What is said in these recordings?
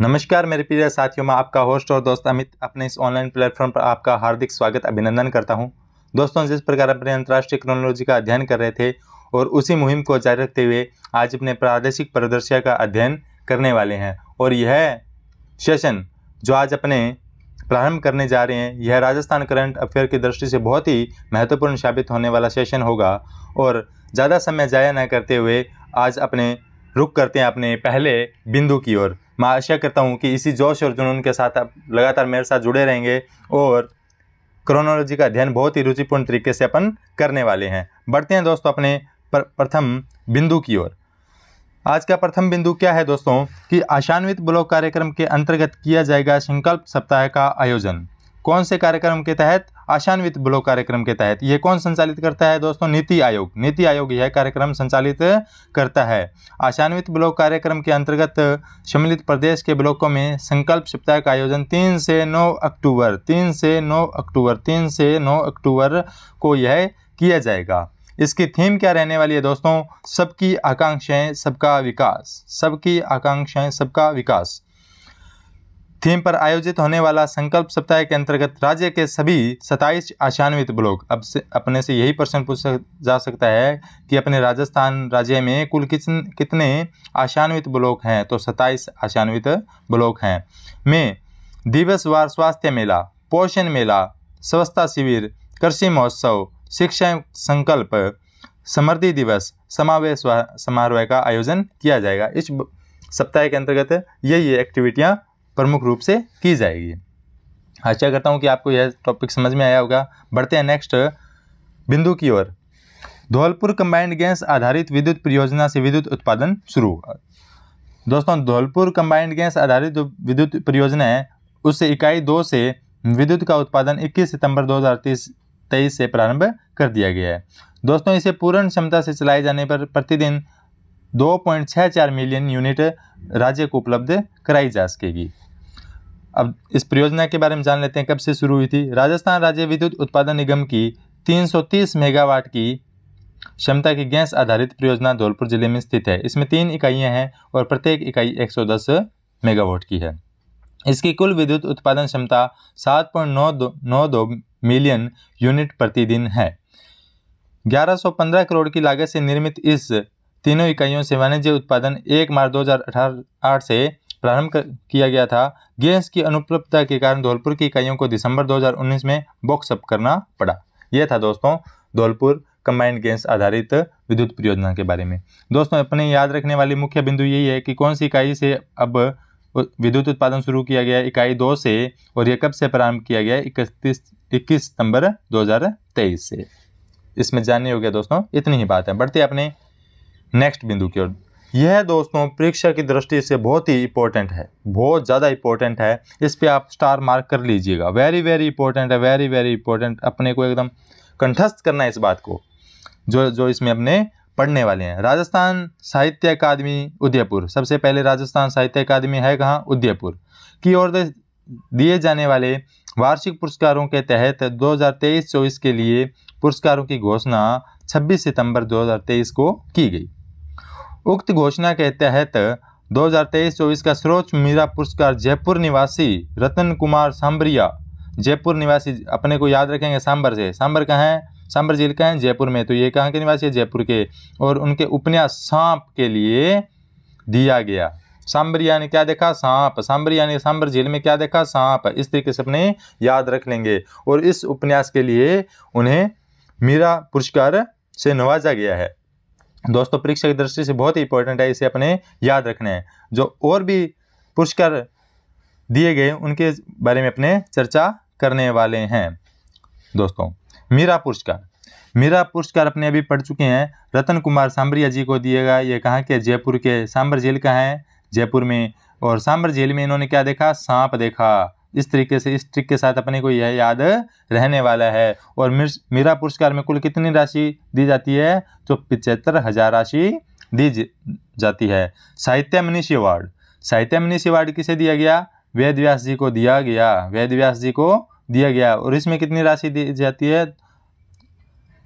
नमस्कार मेरे प्रिय साथियों मैं आपका होस्ट और दोस्त अमित अपने इस ऑनलाइन प्लेटफॉर्म पर आपका हार्दिक स्वागत अभिनंदन करता हूं दोस्तों जिस प्रकार अपने अंतर्राष्ट्रीय क्रोनोलॉजी का अध्ययन कर रहे थे और उसी मुहिम को जारी रखते हुए आज अपने प्रादेशिक परिदृश्य का अध्ययन करने वाले हैं और यह सेशन जो आज अपने प्रारंभ करने जा रहे हैं यह राजस्थान करंट अफेयर की दृष्टि से बहुत ही महत्वपूर्ण साबित होने वाला सेशन होगा और ज़्यादा समय जाया न करते हुए आज अपने रुक करते हैं अपने पहले बिंदु की ओर मैं आशा करता हूँ कि इसी जोश और जुनून के साथ आप लगातार मेरे साथ जुड़े रहेंगे और क्रोनोलॉजी का अध्ययन बहुत ही रुचिपूर्ण तरीके से अपन करने वाले हैं बढ़ते हैं दोस्तों अपने प्रथम बिंदु की ओर आज का प्रथम बिंदु क्या है दोस्तों कि आशान्वित ब्लॉक कार्यक्रम के अंतर्गत किया जाएगा संकल्प सप्ताह का आयोजन कौन से कार्यक्रम के तहत आशान्वित ब्लॉक कार्यक्रम के तहत ये कौन संचालित करता है दोस्तों नीति आयोग नीति आयोग यह कार्यक्रम संचालित करता है आशान्वित ब्लॉक कार्यक्रम के अंतर्गत सम्मिलित प्रदेश के ब्लॉकों में संकल्प सप्ताह का आयोजन तीन से नौ अक्टूबर तीन से नौ अक्टूबर तीन से नौ अक्टूबर को यह किया जाएगा इसकी थीम क्या रहने वाली है दोस्तों सबकी आकांक्षाएं सबका विकास सबकी आकांक्षाएं सबका विकास थीम पर आयोजित होने वाला संकल्प सप्ताह के अंतर्गत राज्य के सभी सताईस आशान्वित ब्लॉक अब से अपने से यही प्रश्न पूछा जा सकता है कि अपने राजस्थान राज्य में कुल कितने आशान्वित ब्लॉक हैं तो सताईस आशान्वित ब्लॉक हैं में दिवसवार स्वास्थ्य मेला पोषण मेला स्वच्छता शिविर कृषि महोत्सव शिक्षा संकल्प समृद्धि दिवस समावेश समारोह का आयोजन किया जाएगा इस सप्ताह के अंतर्गत यही एक्टिविटियाँ प्रमुख रूप से की जाएगी आशा करता हूँ कि आपको यह टॉपिक समझ में आया होगा बढ़ते हैं नेक्स्ट बिंदु की ओर धौलपुर कंबाइंड गैस आधारित विद्युत परियोजना से विद्युत उत्पादन शुरू दोस्तों धौलपुर कंबाइंड गैस आधारित जो विद्युत परियोजना है उससे इकाई दो से विद्युत का उत्पादन 21 सितंबर 2023 से प्रारंभ कर दिया गया है दोस्तों इसे पूर्ण क्षमता से चलाए जाने पर प्रतिदिन 2.64 मिलियन यूनिट राज्य को उपलब्ध कराई जा सकेगी अब इस परियोजना के बारे में जान लेते हैं कब से शुरू हुई थी राजस्थान राज्य विद्युत उत्पादन निगम की 330 मेगावाट की क्षमता की गैस आधारित परियोजना धौलपुर जिले में स्थित है इसमें तीन इकाइयाँ हैं और प्रत्येक इकाई एक मेगावाट की है इसकी कुल विद्युत उत्पादन क्षमता दो मिलियन यूनिट प्रतिदिन है 1115 करोड़ की लागत से निर्मित इस तीनों इकाइयों से वाणिज्य उत्पादन एक मार्च 2018 से प्रारंभ किया गया था गैस की अनुपलब्धता के कारण धौलपुर की इकाइयों को दिसंबर 2019 में अप करना पड़ा यह था दोस्तों धौलपुर कंबाइंड गैस आधारित विद्युत परियोजना के बारे में दोस्तों अपने याद रखने वाली मुख्य बिंदु यही है कि कौन सी इकाई से अब विद्युत उत्पादन शुरू किया गया इकाई दो से और यह कब से प्रारंभ किया गया इकतीस इक्कीस सितंबर दो से इसमें जानने हो गया दोस्तों इतनी ही बात है बढ़ते अपने नेक्स्ट बिंदु की ओर यह दोस्तों परीक्षा की दृष्टि से बहुत ही इंपॉर्टेंट है बहुत ज़्यादा इंपॉर्टेंट है इस पर आप स्टार मार्क कर लीजिएगा वेरी वेरी इंपॉर्टेंट है वेरी वेरी इंपॉर्टेंट अपने को एकदम कंठस्थ करना है इस बात को जो जो इसमें अपने पढ़ने वाले हैं राजस्थान साहित्य अकादमी उदयपुर सबसे पहले राजस्थान साहित्य अकादमी है कहाँ उदयपुर की ओर दिए जाने वाले वार्षिक पुरस्कारों के तहत 2023-24 के लिए पुरस्कारों की घोषणा 26 सितंबर 2023 को की गई उक्त घोषणा के तहत 2023-24 का सर्वोच्च मीरा पुरस्कार जयपुर निवासी रतन कुमार सांबरिया जयपुर निवासी अपने को याद रखेंगे सांबर से सांबर कहाँ हैं सांबर झील का है जयपुर में तो ये कहाँ के निवासी है जयपुर के और उनके उपन्यास सांप के लिए दिया गया सांबरिया ने क्या देखा सांप सांबरिया ने सांबर झील में क्या देखा सांप इस तरीके से अपने याद रख लेंगे और इस उपन्यास के लिए उन्हें मीरा पुरस्कार से नवाजा गया है दोस्तों परीक्षा की दृष्टि से बहुत ही इंपॉर्टेंट है इसे अपने याद रखना है जो और भी पुरस्कार दिए गए उनके बारे में अपने चर्चा करने वाले हैं दोस्तों मीरा पुरस्कार मीरा पुरस्कार अपने अभी पढ़ चुके हैं रतन कुमार सांबरिया जी को दिया गया ये कहाँ के जयपुर के सांबर जेल का है जयपुर में और सांबर जेल में इन्होंने क्या देखा सांप देखा इस तरीके से इस ट्रिक के साथ अपने को यह याद रहने वाला है और मीरा पुरस्कार में कुल कितनी राशि दी जाती है तो पिचहत्तर हज़ार राशि दी जाती है साहित्य मनीषी अवार्ड साहित्य मनीषी अवार्ड किसे दिया गया वेद व्यास जी को दिया गया वेद व्यास जी को दिया गया और इसमें कितनी राशि दी जाती है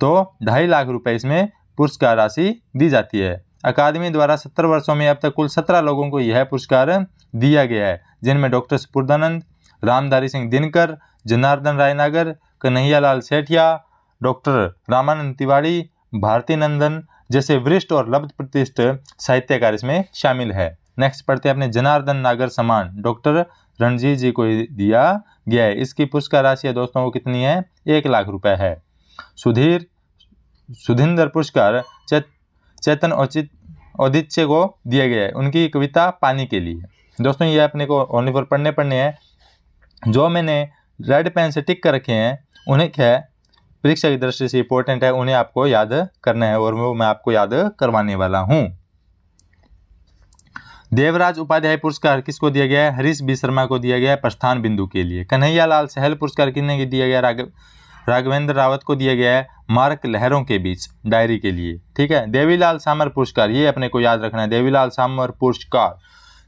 तो ढाई लाख रुपए इसमें पुरस्कार राशि दी जाती है अकादमी द्वारा सत्तर वर्षों में अब तक कुल सत्रह लोगों को यह पुरस्कार दिया गया है जिनमें डॉक्टर सुपुरदानंद रामधारी सिंह दिनकर जनार्दन रायनागर कन्हैयालाल सेठिया डॉक्टर रामानंद तिवाड़ी भारती नंदन जैसे वरिष्ठ और लब्ध प्रतिष्ठ साहित्यकार इसमें शामिल है नेक्स्ट पढ़ते हैं अपने जनार्दन नागर सम्मान डॉक्टर रणजीत जी को दिया गया है इसकी पुरस्कार राशि है दोस्तों वो कितनी है एक लाख रुपए है सुधीर सुधिंदर पुरस्कार चे चेतन औचित औदित्य को दिया गया है उनकी कविता पानी के लिए दोस्तों ये अपने को ओनली फॉर पढ़ने पढ़ने हैं जो मैंने रेड पेन से टिक कर रखे हैं उन्हें क्या है परीक्षा की दृष्टि से इंपॉर्टेंट है उन्हें आपको याद करना है और वो मैं आपको याद करवाने वाला हूँ देवराज उपाध्याय पुरस्कार किसको दिया गया है हरीश बी शर्मा को दिया गया है प्रस्थान बिंदु के लिए कन्हैया लाल सहल पुरस्कार किन्हें दिया गया राघव राघवेंद्र रावत को दिया गया है मार्क लहरों के बीच डायरी के लिए ठीक है देवीलाल सामर पुरस्कार ये अपने को याद रखना है देवीलाल सामर पुरस्कार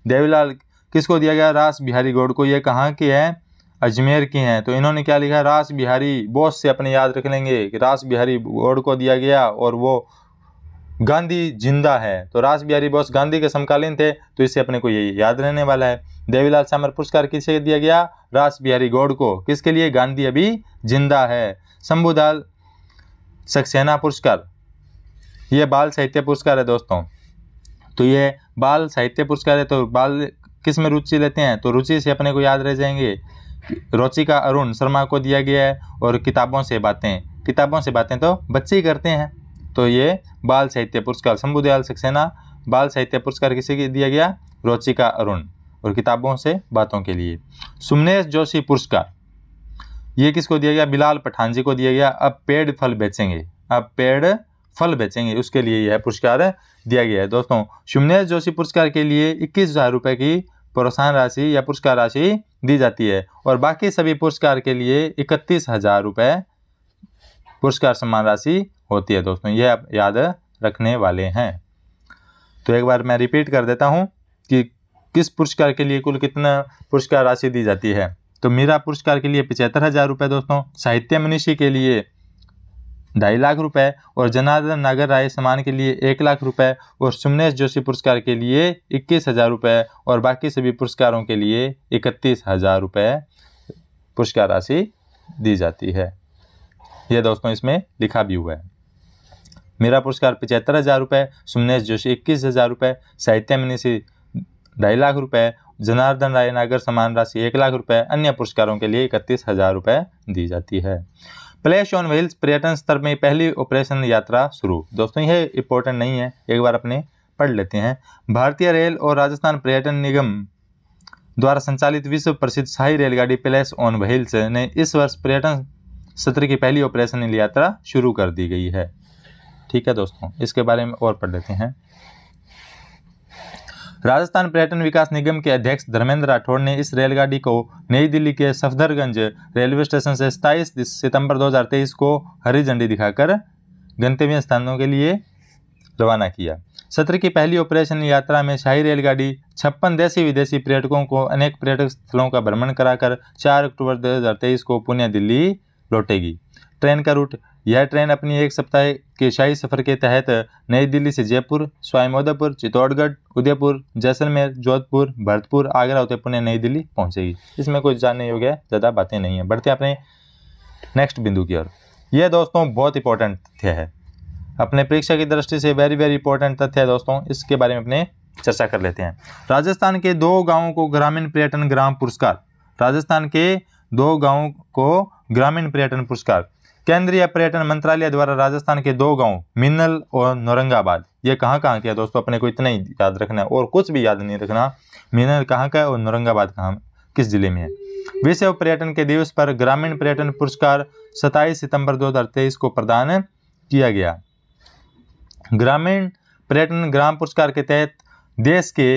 देवीलाल किसको दिया गया रास बिहारी गौड़ को ये कहाँ के है अजमेर की हैं तो इन्होंने क्या लिखा है रास बिहारी बोस से अपने याद रख लेंगे कि रास बिहारी गौड़ को दिया गया और वो गांधी जिंदा है तो रास बिहारी बोस गांधी के समकालीन थे तो इससे अपने को यही याद रहने वाला है देवीलाल सामर पुरस्कार किसे दिया गया रास बिहारी गौड़ को किसके लिए गांधी अभी जिंदा है शंभुदाल सक्सेना पुरस्कार ये बाल साहित्य पुरस्कार है दोस्तों तो ये बाल साहित्य पुरस्कार है तो बाल किस में रुचि लेते हैं तो रुचि से अपने को याद रह जाएंगे रोचिका अरुण शर्मा को दिया गया है और किताबों से बातें किताबों से बातें तो बच्चे ही करते हैं तो ये बाल साहित्य पुरस्कार शंभुदयाल सक्सेना बाल साहित्य पुरस्कार किसे के दिया गया रोचिका अरुण और किताबों से बातों के लिए सुमनेश जोशी पुरस्कार ये किसको दिया गया बिलाल पठान जी को दिया गया अब पेड़ फल बेचेंगे अब पेड़ फल बेचेंगे उसके लिए यह पुरस्कार दिया गया है दोस्तों सुमनेश जोशी पुरस्कार के लिए इक्कीस हज़ार रुपये की प्रोत्साहन राशि या पुरस्कार राशि दी जाती है और बाकी सभी पुरस्कार के लिए इकतीस हज़ार रुपये पुरस्कार सम्मान राशि होती है दोस्तों यह आप याद रखने वाले हैं तो एक बार मैं रिपीट कर देता हूँ कि किस पुरस्कार के लिए कुल कितना पुरस्कार राशि दी जाती है तो मीरा पुरस्कार के लिए पिचहत्तर हज़ार रुपये दोस्तों साहित्य मनीषी के लिए ढाई लाख रुपए और जनार्दन नागर राय सम्मान के लिए एक लाख रुपए और सुमनेश जोशी पुरस्कार के लिए इक्कीस हज़ार रुपये और बाकी सभी पुरस्कारों के लिए इकतीस हज़ार रुपये पुरस्कार राशि दी जाती है यह दोस्तों इसमें लिखा भी हुआ है मेरा पुरस्कार पचहत्तर हज़ार रुपये सुमनेश जोशी इक्कीस हज़ार रुपये साहित्य मनीषी ढाई लाख रुपये जनार्दन राय नागर समान राशि एक लाख रुपये अन्य पुरस्कारों के लिए इकतीस हज़ार रुपये दी जाती है प्लेस ऑन व्हील्स पर्यटन स्तर में पहली ऑपरेशन यात्रा शुरू दोस्तों यह इंपॉर्टेंट नहीं है एक बार अपने पढ़ लेते हैं भारतीय रेल और राजस्थान पर्यटन निगम द्वारा संचालित विश्व प्रसिद्ध शाही रेलगाड़ी प्लेस ऑन व्हील्स ने इस वर्ष पर्यटन सत्र की पहली ऑपरेशन यात्रा शुरू कर दी गई है ठीक है दोस्तों इसके बारे में और पढ़ लेते हैं राजस्थान पर्यटन विकास निगम के अध्यक्ष धर्मेंद्र राठौड़ ने इस रेलगाड़ी को नई दिल्ली के सफदरगंज रेलवे स्टेशन से सताईस सितंबर 2023 को हरी झंडी दिखाकर गंतव्य स्थानों के लिए रवाना किया सत्र की पहली ऑपरेशन यात्रा में शाही रेलगाड़ी छप्पन देशी विदेशी पर्यटकों को अनेक पर्यटक स्थलों का भ्रमण कराकर 4 अक्टूबर 2023 को पुणे दिल्ली लौटेगी ट्रेन का रूट यह ट्रेन अपनी एक सप्ताह के शाही सफ़र के तहत नई दिल्ली से जयपुर स्वाईमोदापुर चित्तौड़गढ़ उदयपुर जैसलमेर जोधपुर भरतपुर आगरा उदयपुर ने नई दिल्ली पहुंचेगी इसमें कोई जानने योग्य ज़्यादा बातें नहीं हैं बढ़ते अपने नेक्स्ट बिंदु की ओर यह दोस्तों बहुत इंपॉर्टेंट तथ्य है अपने परीक्षा की दृष्टि से वेरी वेरी इंपॉर्टेंट तथ्य है दोस्तों इसके बारे में अपने चर्चा कर लेते हैं राजस्थान के दो गाँवों को ग्रामीण पर्यटन ग्राम पुरस्कार राजस्थान के दो गाँवों को ग्रामीण पर्यटन पुरस्कार केंद्रीय पर्यटन मंत्रालय द्वारा राजस्थान के दो गांव मिन्नल और नौरंगाबाद ये कहाँ कहाँ के दोस्तों अपने को इतना ही याद रखना है और कुछ भी याद नहीं रखना मिन्नल कहाँ का है और नौरंगाबाद कहाँ किस जिले में है विश्व पर्यटन के दिवस पर ग्रामीण पर्यटन पुरस्कार 27 सितंबर दो को प्रदान किया गया ग्रामीण पर्यटन ग्राम पुरस्कार के तहत देश के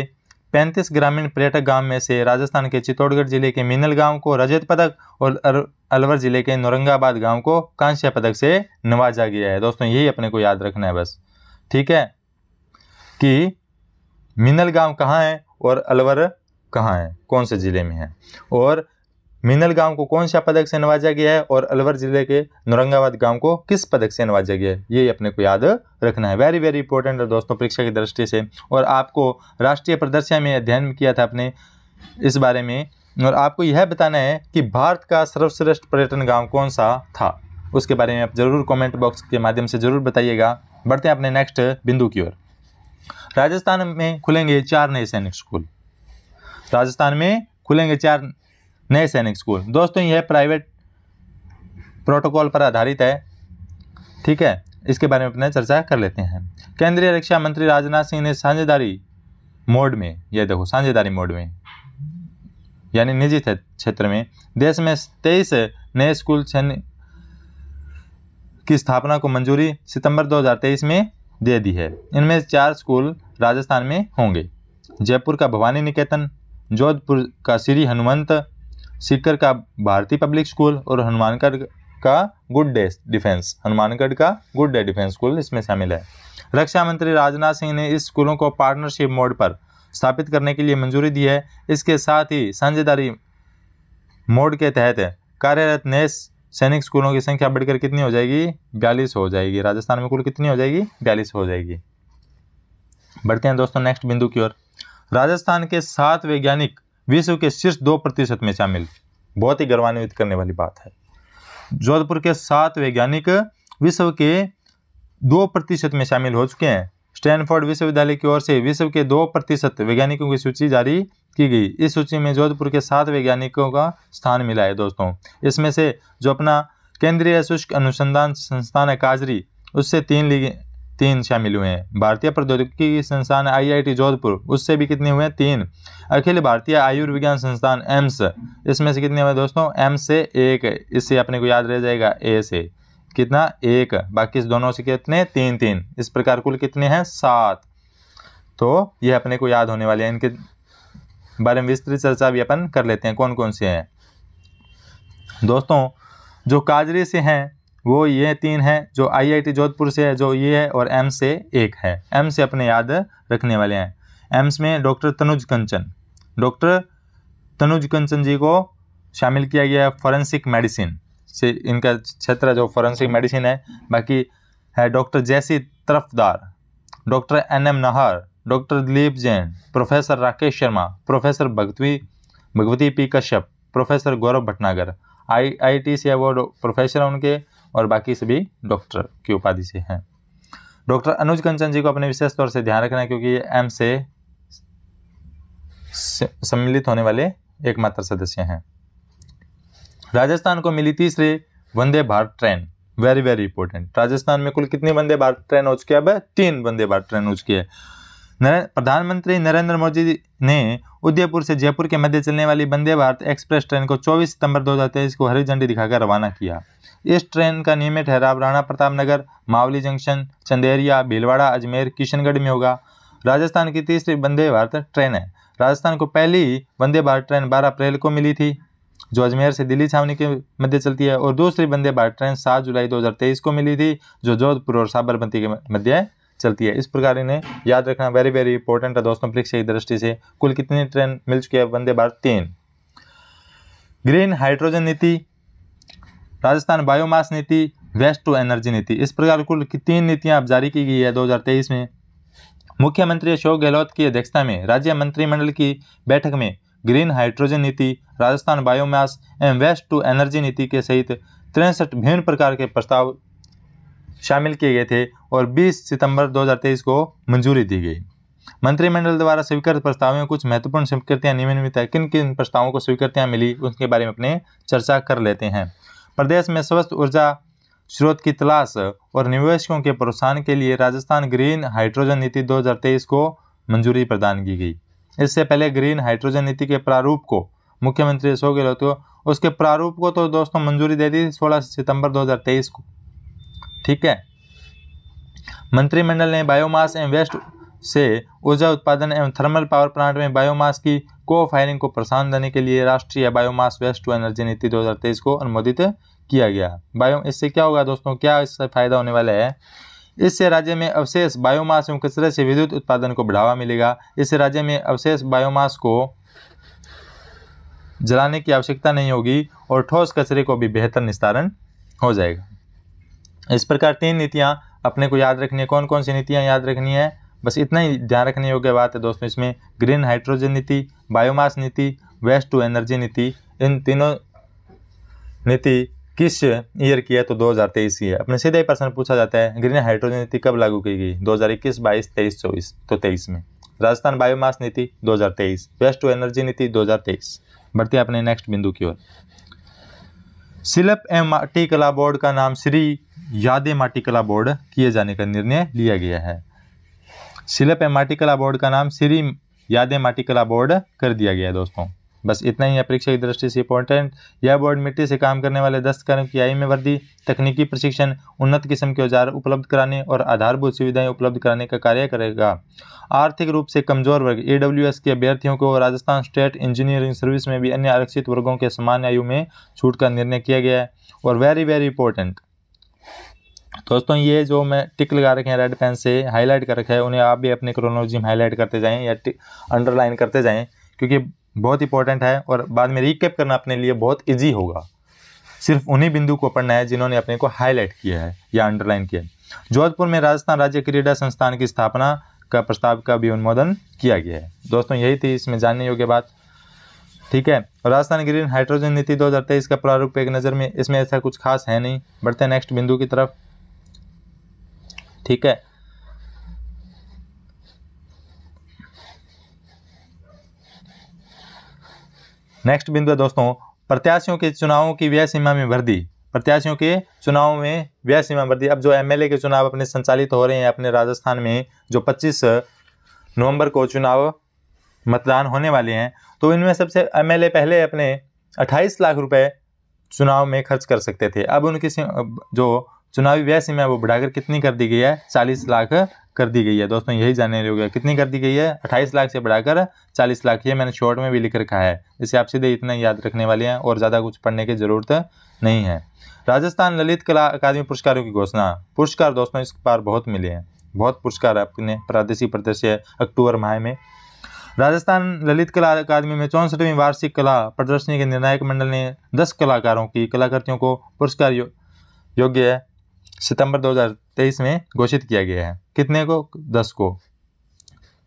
पैंतीस ग्रामीण पर्यटक गांव में से राजस्थान के चित्तौड़गढ़ जिले के मिनल गांव को रजत पदक और अलवर जिले के नौरंगाबाद गांव को कांस्य पदक से नवाजा गया है दोस्तों यही अपने को याद रखना है बस ठीक है कि मिनल गांव कहाँ है और अलवर कहाँ है कौन से ज़िले में है और मिनल गांव को कौन सा पदक से नवाजा गया है और अलवर जिले के नौरंगाबाद गांव को किस पदक से नवाजा गया है ये अपने को याद रखना है वेरी वेरी इंपॉर्टेंट है दोस्तों परीक्षा की दृष्टि से और आपको राष्ट्रीय प्रदर्शन में अध्ययन किया था अपने इस बारे में और आपको यह बताना है कि भारत का सर्वश्रेष्ठ पर्यटन गाँव कौन सा था उसके बारे में आप जरूर कॉमेंट बॉक्स के माध्यम से ज़रूर बताइएगा बढ़ते हैं अपने नेक्स्ट बिंदु की ओर राजस्थान में खुलेंगे चार नए सैनिक स्कूल राजस्थान में खुलेंगे चार नए सैनिक स्कूल दोस्तों यह प्राइवेट प्रोटोकॉल पर आधारित है ठीक है इसके बारे में अपने चर्चा कर लेते हैं केंद्रीय रक्षा मंत्री राजनाथ सिंह ने साझेदारी मोड में यह देखो साझेदारी मोड में यानी निजी क्षेत्र में देश में तेईस नए स्कूल की स्थापना को मंजूरी सितंबर 2023 में दे दी है इनमें चार स्कूल राजस्थान में होंगे जयपुर का भवानी निकेतन जोधपुर का श्री हनुमंत सीकर का भारतीय पब्लिक स्कूल और हनुमानगढ़ का गुड डे डिफेंस हनुमानगढ़ का गुड डे डिफेंस स्कूल इसमें शामिल है रक्षा मंत्री राजनाथ सिंह ने इस स्कूलों को पार्टनरशिप मोड पर स्थापित करने के लिए मंजूरी दी है इसके साथ ही साझेदारी मोड के तहत कार्यरत नए सैनिक स्कूलों की संख्या बढ़कर कितनी हो जाएगी बयालीस हो जाएगी राजस्थान में कुल कितनी हो जाएगी बयालीस हो जाएगी बढ़ते हैं दोस्तों नेक्स्ट बिंदु की ओर राजस्थान के सात वैज्ञानिक विश्व के शीर्ष दो प्रतिशत में शामिल बहुत ही गर्वान्वित करने वाली बात है जोधपुर के सात वैज्ञानिक विश्व के दो प्रतिशत में शामिल हो चुके हैं स्टैनफोर्ड विश्वविद्यालय की ओर से विश्व के दो प्रतिशत वैज्ञानिकों की सूची जारी की गई इस सूची में जोधपुर के सात वैज्ञानिकों का स्थान मिला है दोस्तों इसमें से जो अपना केंद्रीय शुष्क अनुसंधान संस्थान है काजरी उससे तीन तीन शामिल हुए हैं भारतीय प्रौद्योगिकी संस्थान आईआईटी जोधपुर उससे भी कितने हुए हैं तीन अखिल भारतीय आयुर्विज्ञान संस्थान एम्स इसमें से कितने हुए दोस्तों एम्स से एक इससे अपने को याद रह जाएगा ए से कितना एक बाकी दोनों से कितने तीन तीन इस प्रकार कुल कितने हैं सात तो यह अपने को याद होने वाले हैं इनके बारे में विस्तृत चर्चा भी अपन कर लेते हैं कौन कौन से हैं दोस्तों जो काजरे से हैं वो ये तीन हैं जो आईआईटी जोधपुर से है जो ये है और एम्स से एक है एम्स से अपने याद रखने वाले हैं एम्स में डॉक्टर तनुज कंचन डॉक्टर तनुज कंचन जी को शामिल किया गया है फॉरेंसिक मेडिसिन से इनका क्षेत्र जो फॉरेंसिक मेडिसिन है बाकी है डॉक्टर जैसी Tarafdar doctor N M Nahar doctor Dilip Jain professor Rakesh Sharma professor भगवी Bhagwati P Kashyap professor Gaurav Bhatnagar I I T से वो प्रोफेसर उनके और बाकी सभी डॉक्टर की उपाधि से हैं डॉक्टर अनुज कंचन जी को अपने विशेष तौर से ध्यान रखना है क्योंकि ये एम से सम्मिलित होने वाले एकमात्र सदस्य हैं राजस्थान को मिली तीसरी Vande Bharat train very very important Rajasthan में कुल कितनी वंदे भारत ट्रेन हो चुकी है अब तीन वंदे भारत ट्रेन हो चुकी है प्रधानमंत्री नरेंद्र मोदी ने उदयपुर से जयपुर के मध्य चलने वाली वंदे भारत एक्सप्रेस ट्रेन को 24 सितंबर 2023 को हरी झंडी दिखाकर रवाना किया इस ट्रेन का नियमित ठहराव राणा प्रताप नगर मावली जंक्शन चंदेरिया भीलवाड़ा अजमेर किशनगढ़ में होगा राजस्थान की तीसरी वंदे भारत ट्रेन है राजस्थान को पहली वंदे भारत ट्रेन 12 अप्रैल को मिली थी जो अजमेर से दिल्ली छावनी के मध्य चलती है और दूसरी वंदे भारत ट्रेन 7 जुलाई 2023 को मिली थी जो जोधपुर और साबरमती के मध्य चलती है इस प्रकार इन्हें याद रखना वेरी वेरी इंपॉर्टेंट है दोस्तों परीक्षा की दृष्टि से कुल कितनी ट्रेन मिल चुकी है वंदे भारत तीन ग्रीन हाइड्रोजन नीति राजस्थान बायोमास नीति वेस्ट टू एनर्जी नीति इस प्रकार कुल तीन नीतियां अब जारी की गई है 2023 में मुख्यमंत्री अशोक गहलोत की अध्यक्षता में राज्य मंत्रिमंडल की बैठक में ग्रीन हाइड्रोजन नीति राजस्थान बायोमास एवं वेस्ट टू एनर्जी नीति के सहित तिरसठ विभिन्न प्रकार के प्रस्ताव शामिल किए गए थे और 20 सितंबर 2023 को मंजूरी दी गई मंत्रिमंडल द्वारा स्वीकृत प्रस्ताव में कुछ महत्वपूर्ण स्वीकृतियां निम्नलिखित है किन किन प्रस्तावों को स्वीकृतियां मिली उनके बारे में अपने चर्चा कर लेते हैं प्रदेश में स्वस्थ ऊर्जा स्रोत की तलाश और निवेशकों के प्रोत्साहन के लिए राजस्थान ग्रीन हाइड्रोजन नीति 2023 को मंजूरी प्रदान की गई इससे पहले ग्रीन हाइड्रोजन नीति के प्रारूप को मुख्यमंत्री अशोक गहलोत को उसके प्रारूप को तो दोस्तों मंजूरी दे दी सोलह सितंबर 2023 को ठीक है मंत्रिमंडल ने बायोमास एंड वेस्ट से ऊर्जा उत्पादन एवं थर्मल पावर प्लांट में बायोमास की को फायरिंग को प्रोत्साहन देने के लिए राष्ट्रीय बायोमास वेस्ट टू एनर्जी नीति 2023 को अनुमोदित किया गया बायो इससे क्या होगा दोस्तों क्या इससे फायदा होने वाला है इससे राज्य में अवशेष बायोमास एवं कचरे से विद्युत उत्पादन को बढ़ावा मिलेगा इससे राज्य में अवशेष बायोमास को जलाने की आवश्यकता नहीं होगी और ठोस कचरे को भी बेहतर निस्तारण हो जाएगा इस प्रकार तीन नीतियाँ अपने को याद रखनी है कौन कौन सी नीतियाँ याद रखनी है बस इतना ही ध्यान रखने योग्य बात है दोस्तों इसमें ग्रीन हाइड्रोजन नीति बायोमास नीति वेस्ट टू एनर्जी नीति इन तीनों नीति किस ईयर की है तो 2023 की है अपने सीधे ही प्रश्न पूछा जाता है ग्रीन हाइड्रोजन नीति कब लागू की गई 2021, 22, 23, चौबीस तो 23 में राजस्थान बायोमास नीति 2023 वेस्ट टू एनर्जी नीति 2023 बढ़ते हैं अपने नेक्स्ट बिंदु की ओर सिलप एम माटी कला बोर्ड का नाम श्री यादे माटी कला बोर्ड किए जाने का निर्णय लिया गया है सिलप एमाटिकला बोर्ड का नाम श्री यादें माटिकला बोर्ड कर दिया गया दोस्तों बस इतना ही है परीक्षा की दृष्टि से इंपॉर्टेंट यह बोर्ड मिट्टी से काम करने वाले दस्तकारों की आई में वृद्धि तकनीकी प्रशिक्षण उन्नत किस्म के औजार उपलब्ध कराने और आधारभूत सुविधाएं उपलब्ध कराने का कार्य करेगा आर्थिक रूप से कमजोर वर्ग ए के अभ्यर्थियों को राजस्थान स्टेट इंजीनियरिंग सर्विस में भी अन्य आरक्षित वर्गों के समान आयु में छूट का निर्णय किया गया है और वेरी वेरी इंपॉर्टेंट दोस्तों ये जो मैं टिक लगा रखे हैं रेड पेन से हाईलाइट कर रखे हैं उन्हें आप भी अपने क्रोनोलॉजी में हाईलाइट करते जाएँ या अंडरलाइन करते जाएँ क्योंकि बहुत इंपॉर्टेंट है और बाद में रिकेप करना अपने लिए बहुत ईजी होगा सिर्फ उन्हीं बिंदु को पढ़ना है जिन्होंने अपने को हाईलाइट किया है या अंडरलाइन किया है जोधपुर में राजस्थान राज्य क्रीडा संस्थान की स्थापना का प्रस्ताव का भी अनुमोदन किया गया है दोस्तों यही थी इसमें जानने योग्य बात ठीक है राजस्थान ग्रीन हाइड्रोजन नीति दो हज़ार तेईस का प्रारूप एक नज़र में इसमें ऐसा कुछ खास है नहीं बढ़ते नेक्स्ट बिंदु की तरफ ठीक है नेक्स्ट बिंदु है दोस्तों प्रत्याशियों के चुनावों की व्यय सीमा में वृद्धि प्रत्याशियों के चुनाव में व्यय सीमा वृद्धि अब जो एमएलए के चुनाव अपने संचालित हो रहे हैं अपने राजस्थान में जो 25 नवंबर को चुनाव मतदान होने वाले हैं तो इनमें सबसे एमएलए पहले अपने 28 लाख रुपए चुनाव में खर्च कर सकते थे अब उनकी जो चुनावी व्यय सीमा वो बढ़ाकर कितनी कर दी गई है चालीस लाख कर दी गई है दोस्तों यही जानने योग्य कितनी कर दी गई है अट्ठाईस लाख से बढ़ाकर चालीस लाख ये मैंने शॉर्ट में भी लिख रखा है इसे आप सीधे इतना याद रखने वाले हैं और ज़्यादा कुछ पढ़ने की ज़रूरत नहीं है राजस्थान ललित कला अकादमी पुरस्कारों की घोषणा पुरस्कार दोस्तों इस बार बहुत मिले हैं बहुत पुरस्कार अपने प्रादेशिक प्रदर्शन अक्टूबर माह में राजस्थान ललित कला अकादमी में चौंसठवीं वार्षिक कला प्रदर्शनी के निर्णायक मंडल ने दस कलाकारों की कलाकृतियों को पुरस्कार योग्य सितंबर 2023 में घोषित किया गया है कितने को दस को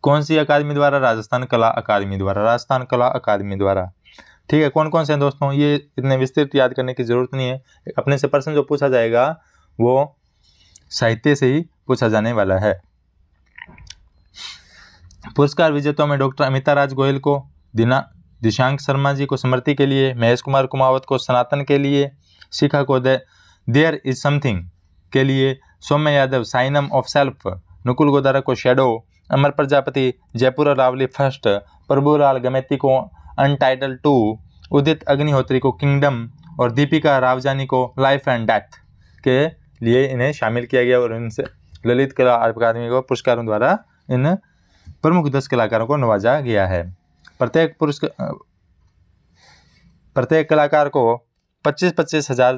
कौन सी अकादमी द्वारा राजस्थान कला अकादमी द्वारा राजस्थान कला अकादमी द्वारा ठीक है कौन कौन से हैं दोस्तों ये इतने विस्तृत याद करने की ज़रूरत नहीं है अपने से प्रश्न जो पूछा जाएगा वो साहित्य से ही पूछा जाने वाला है पुरस्कार विजेताओं में डॉक्टर अमिता राज गोयल को दिना दिशांक शर्मा जी को स्मृति के लिए महेश कुमार कुमावत को सनातन के लिए शिखा को देयर इज समथिंग के लिए Saumya Yadav synonym of self Nakul Godara को शेडो अमर प्रजापति जयपुर रावली फर्स्ट प्रभुलाल गमेती को अनटाइटल टू उदित अग्निहोत्री को किंगडम और दीपिका रावजानी को लाइफ एंड डेथ के लिए इन्हें शामिल किया गया और इनसे ललित कला अकादमी को पुरस्कारों द्वारा इन प्रमुख दस कलाकारों को नवाजा गया है प्रत्येक पुरस्कार प्रत्येक कलाकार को पच्चीस पच्चीस हजार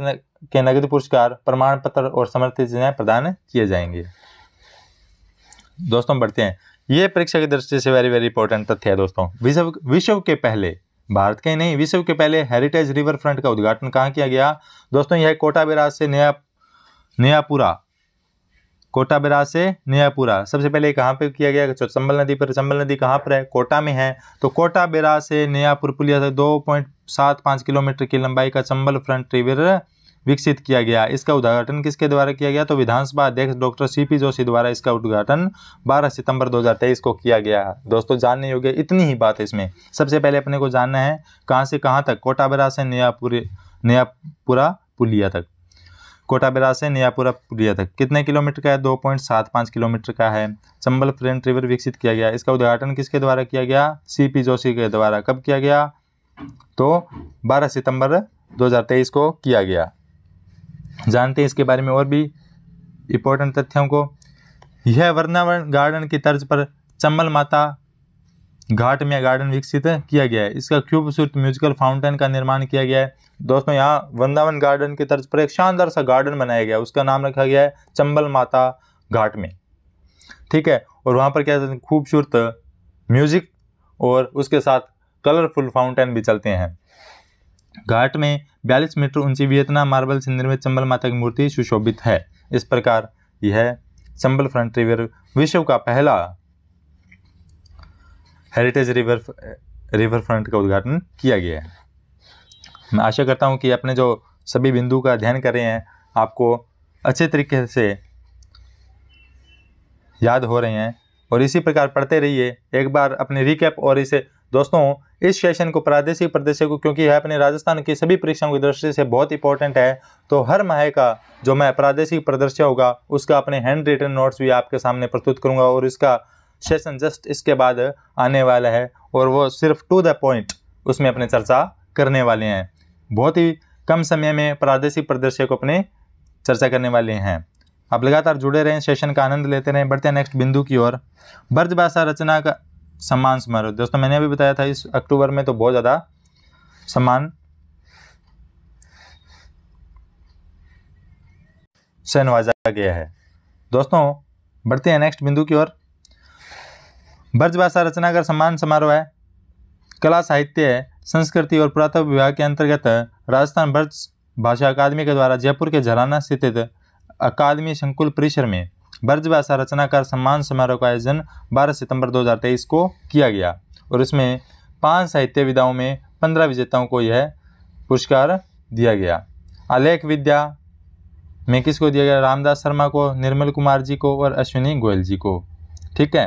के नगद पुरस्कार प्रमाण पत्र और समर्थित सेवाएँ प्रदान किए जाएंगे दोस्तों बढ़ते हैं ये परीक्षा की दृष्टि से वेरी वेरी इंपॉर्टेंट तथ्य है दोस्तों विश्व विश्व के पहले भारत के नहीं विश्व के पहले हेरिटेज रिवर फ्रंट का उद्घाटन कहाँ किया गया दोस्तों यह कोटा बिराज से नया नयापुरा कोटा बिराज से नयापुरा सबसे पहले कहाँ पे किया गया चंबल नदी पर चंबल नदी कहाँ पर है कोटा में है तो कोटा बिराज से नयापुर पुलिया से दो पॉइंट सात पाँच किलोमीटर की लंबाई का चंबल फ्रंट रिवर विकसित किया गया इसका उद्घाटन किसके द्वारा किया गया तो विधानसभा अध्यक्ष डॉक्टर सीपी जोशी द्वारा इसका उद्घाटन 12 सितंबर 2023 को किया गया दोस्तों जानने योग्य इतनी ही बात है इसमें सबसे पहले अपने को जानना है कहाँ से कहाँ तक कोटाबरा से नयापुरी नयापुरा पुलिया तक कोटाबेरा से नयापुरा पुलिया तक कितने किलोमीटर का है दो पॉइंट सात पाँच किलोमीटर का है चंबल फ्रेंट रिवर विकसित किया गया इसका उद्घाटन किसके द्वारा किया गया सीपी जोशी के द्वारा कब किया गया तो 12 सितंबर 2023 को किया गया जानते हैं इसके बारे में और भी इम्पोर्टेंट तथ्यों को यह वर्णावरण गार्डन की तर्ज पर चम्बल माता घाट में गार्डन विकसित किया गया है इसका खूबसूरत म्यूजिकल फाउंटेन का निर्माण किया गया है दोस्तों यहाँ वृंदावन गार्डन की तर्ज पर एक शानदार सा गार्डन बनाया गया उसका नाम रखा गया है चंबल माता घाट में ठीक है और वहाँ पर क्या खूबसूरत म्यूजिक और उसके साथ कलरफुल फाउंटेन भी चलते हैं घाट में बयालीस मीटर ऊंची वियतना मार्बल से निर्मित चंबल माता की मूर्ति सुशोभित है इस प्रकार यह चंबल फ्रंट रिवर विश्व का पहला हेरिटेज रिवर रिवर फ्रंट का उद्घाटन किया गया है मैं आशा करता हूँ कि अपने जो सभी बिंदु का अध्ययन कर रहे हैं आपको अच्छे तरीके से याद हो रहे हैं और इसी प्रकार पढ़ते रहिए एक बार अपने रिकैप और इसे दोस्तों इस सेशन को प्रादेशिक प्रदेश को क्योंकि यह अपने राजस्थान की सभी परीक्षाओं की दृष्टि से बहुत इंपॉर्टेंट है तो हर माह का जो मैं प्रादेशिक प्रदर्श्य होगा उसका अपने हैंड रिटन नोट्स भी आपके सामने प्रस्तुत करूंगा और इसका सेशन जस्ट इसके बाद आने वाला है और वो सिर्फ टू द पॉइंट उसमें अपने चर्चा करने वाले हैं बहुत ही कम समय में प्रादेशिक प्रदर्शय को अपने चर्चा करने वाले हैं आप लगातार जुड़े रहें सेशन का आनंद लेते रहें बढ़ते हैं नेक्स्ट बिंदु की ओर ब्रज भाषा रचना का सम्मान समारोह दोस्तों मैंने अभी बताया था इस अक्टूबर में तो बहुत ज़्यादा सम्मान से नवाजा गया है दोस्तों बढ़ते हैं नेक्स्ट बिंदु की ओर ब्रजभाषा का सम्मान समारोह है कला साहित्य संस्कृति और पुरातत्व विभाग के अंतर्गत राजस्थान ब्रज भाषा अकादमी के द्वारा जयपुर के झराना स्थित अकादमी संकुल परिसर में ब्रजभाषा रचनाकार सम्मान समारोह का आयोजन 12 सितंबर 2023 को किया गया और इसमें पांच साहित्य विधाओं में पंद्रह विजेताओं को यह पुरस्कार दिया गया आलेख विद्या में किसको दिया गया रामदास शर्मा को निर्मल कुमार जी को और अश्विनी गोयल जी को ठीक है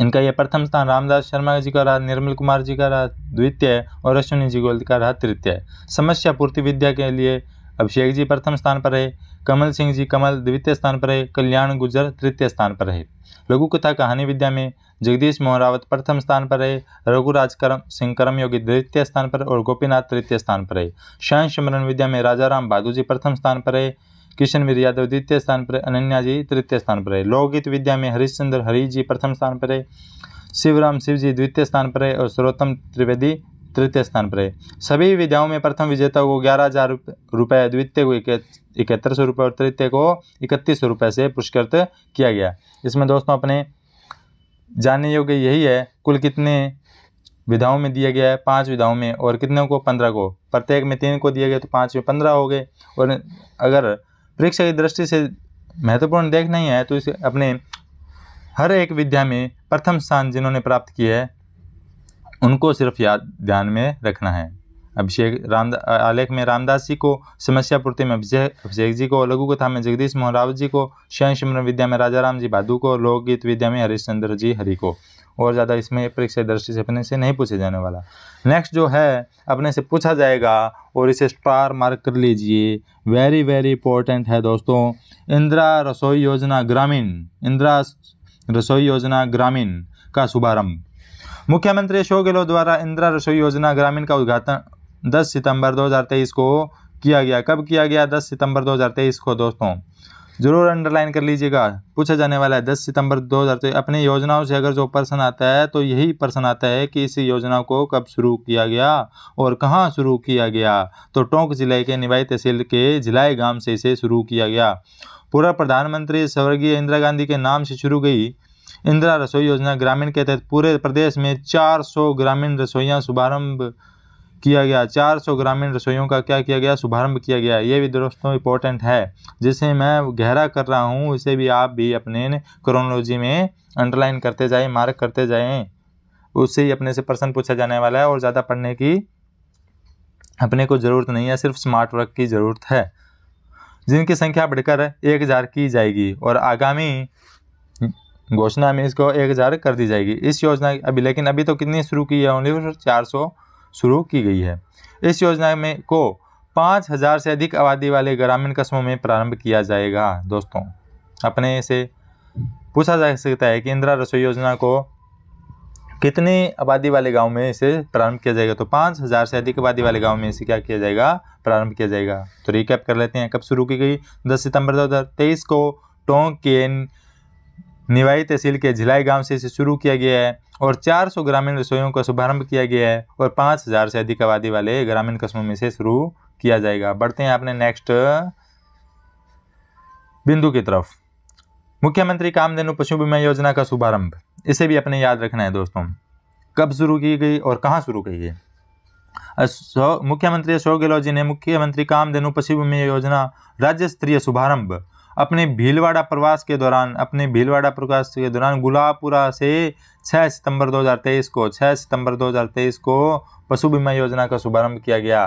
इनका यह प्रथम स्थान रामदास शर्मा जी का रहा निर्मल कुमार जी का रहा द्वितीय और अश्विनी जी गोयल का रहा तृतीय समस्या पूर्ति विद्या के लिए अभिषेक जी प्रथम स्थान पर रहे कमल सिंह जी कमल द्वितीय स्थान पर रहे कल्याण गुजर तृतीय स्थान पर रहे लघु कथा कहानी विद्या में जगदीश मोहन रावत प्रथम स्थान पर रहे रघुराज करम सिंह योगी द्वितीय स्थान पर और गोपीनाथ तृतीय स्थान पर रहे शांत स्मरण विद्या में राजाराम बहादुर जी प्रथम स्थान पर रहे किशनवीर यादव द्वितीय स्थान पर अनन्या जी तृतीय स्थान पर रहे लोकगीत विद्या में हरिश्चंद्र हरी जी प्रथम स्थान पर रहे शिवराम शिव जी द्वितीय स्थान पर रहे और सर्वोत्तम त्रिवेदी तृतीय स्थान पर है सभी विद्याओं में प्रथम विजेता को ग्यारह हज़ार रुपये द्वितीय को इकहत्तर सौ रुपये और तृतीय को इकतीस सौ रुपये से पुरस्कृत किया गया इसमें दोस्तों अपने जानने योग्य यही है कुल कितने विधाओं में दिया गया है पांच विधाओं में और कितने को पंद्रह को प्रत्येक में तीन को दिया गया तो पाँच में पंद्रह हो गए और अगर परीक्षा की दृष्टि से महत्वपूर्ण देखना ही है तो इसे अपने हर एक विद्या में प्रथम स्थान जिन्होंने प्राप्त किया है उनको सिर्फ याद ध्यान में रखना है अभिषेक राम आलेख में रामदास जी को समस्या पूर्ति में अभिषेक अभिषेक जी को लघु कथा में जगदीश मोहन रावत जी को शयन शिमर विद्या में राजा राम जी भादू को लोकगीत विद्या में हरिश्चंद्र जी हरि को और ज़्यादा इसमें परीक्षा दृष्टि से अपने से नहीं पूछे जाने वाला नेक्स्ट जो है अपने से पूछा जाएगा और इसे स्टार मार्क कर लीजिए वेरी वेरी इंपॉर्टेंट है दोस्तों इंदिरा रसोई योजना ग्रामीण इंदिरा रसोई योजना ग्रामीण का शुभारंभ मुख्यमंत्री अशोक गहलोत द्वारा इंदिरा रसोई योजना ग्रामीण का उद्घाटन 10 सितंबर 2023 को किया गया कब किया गया 10 सितंबर 2023 को दोस्तों जरूर अंडरलाइन कर लीजिएगा पूछा जाने वाला है दस सितंबर दो हज़ार तेईस अपनी योजनाओं से अगर जो प्रश्न आता है तो यही प्रश्न आता है कि इस योजना को कब शुरू किया गया और कहाँ शुरू किया गया तो टोंक जिले के निवाई तहसील के जिलाई गांव से इसे शुरू किया गया पूरा प्रधानमंत्री स्वर्गीय इंदिरा गांधी के नाम से शुरू गई इंदिरा रसोई योजना ग्रामीण के तहत पूरे प्रदेश में 400 ग्रामीण रसोइयाँ शुभारंभ किया गया 400 ग्रामीण रसोइयों का क्या किया गया शुभारंभ किया गया ये भी दोस्तों इंपॉर्टेंट है जिसे मैं गहरा कर रहा हूँ इसे भी आप भी अपने क्रोनोलॉजी में अंडरलाइन करते जाएँ मार्क करते जाएँ उससे ही अपने से प्रश्न पूछा जाने वाला है और ज़्यादा पढ़ने की अपने को ज़रूरत नहीं है सिर्फ स्मार्ट वर्क की ज़रूरत है जिनकी संख्या बढ़कर एक हज़ार की जाएगी और आगामी घोषणा में इसको एक हज़ार कर दी जाएगी इस योजना अभी लेकिन अभी तो कितनी शुरू की है ओनली चार सौ शुरू की गई है इस योजना में को पाँच हज़ार से अधिक आबादी वाले ग्रामीण कस्बों में प्रारंभ किया जाएगा दोस्तों अपने से पूछा जा सकता है कि इंदिरा रसोई योजना को कितने आबादी वाले गाँव में इसे प्रारंभ किया जाएगा तो पाँच हज़ार से अधिक आबादी वाले गाँव में इसे क्या किया जाएगा प्रारंभ किया जाएगा तो रिकैप कर लेते हैं कब शुरू की गई दस सितंबर दो हज़ार तेईस को टोंक के निवाई तहसील के झिलाई गांव से इसे शुरू किया गया है और 400 ग्रामीण रसोइयों का शुभारंभ किया गया है और 5000 से अधिक आबादी वाले ग्रामीण कस्बों में से शुरू किया जाएगा बढ़ते हैं आपने नेक्स्ट बिंदु की तरफ मुख्यमंत्री कामधेनु पशु बीमा योजना का शुभारंभ इसे भी अपने याद रखना है दोस्तों कब शुरू की गई और कहाँ शुरू की गई मुख्यमंत्री अशोक गहलोत जी ने मुख्यमंत्री कामधेनु पशु बीमा योजना राज्य स्तरीय शुभारंभ अपने भीलवाड़ा प्रवास के दौरान अपने भीलवाड़ा प्रवास के दौरान गुलाबपुरा से 6 सितंबर 2023 को 6 सितंबर 2023 को पशु बीमा योजना का शुभारंभ किया गया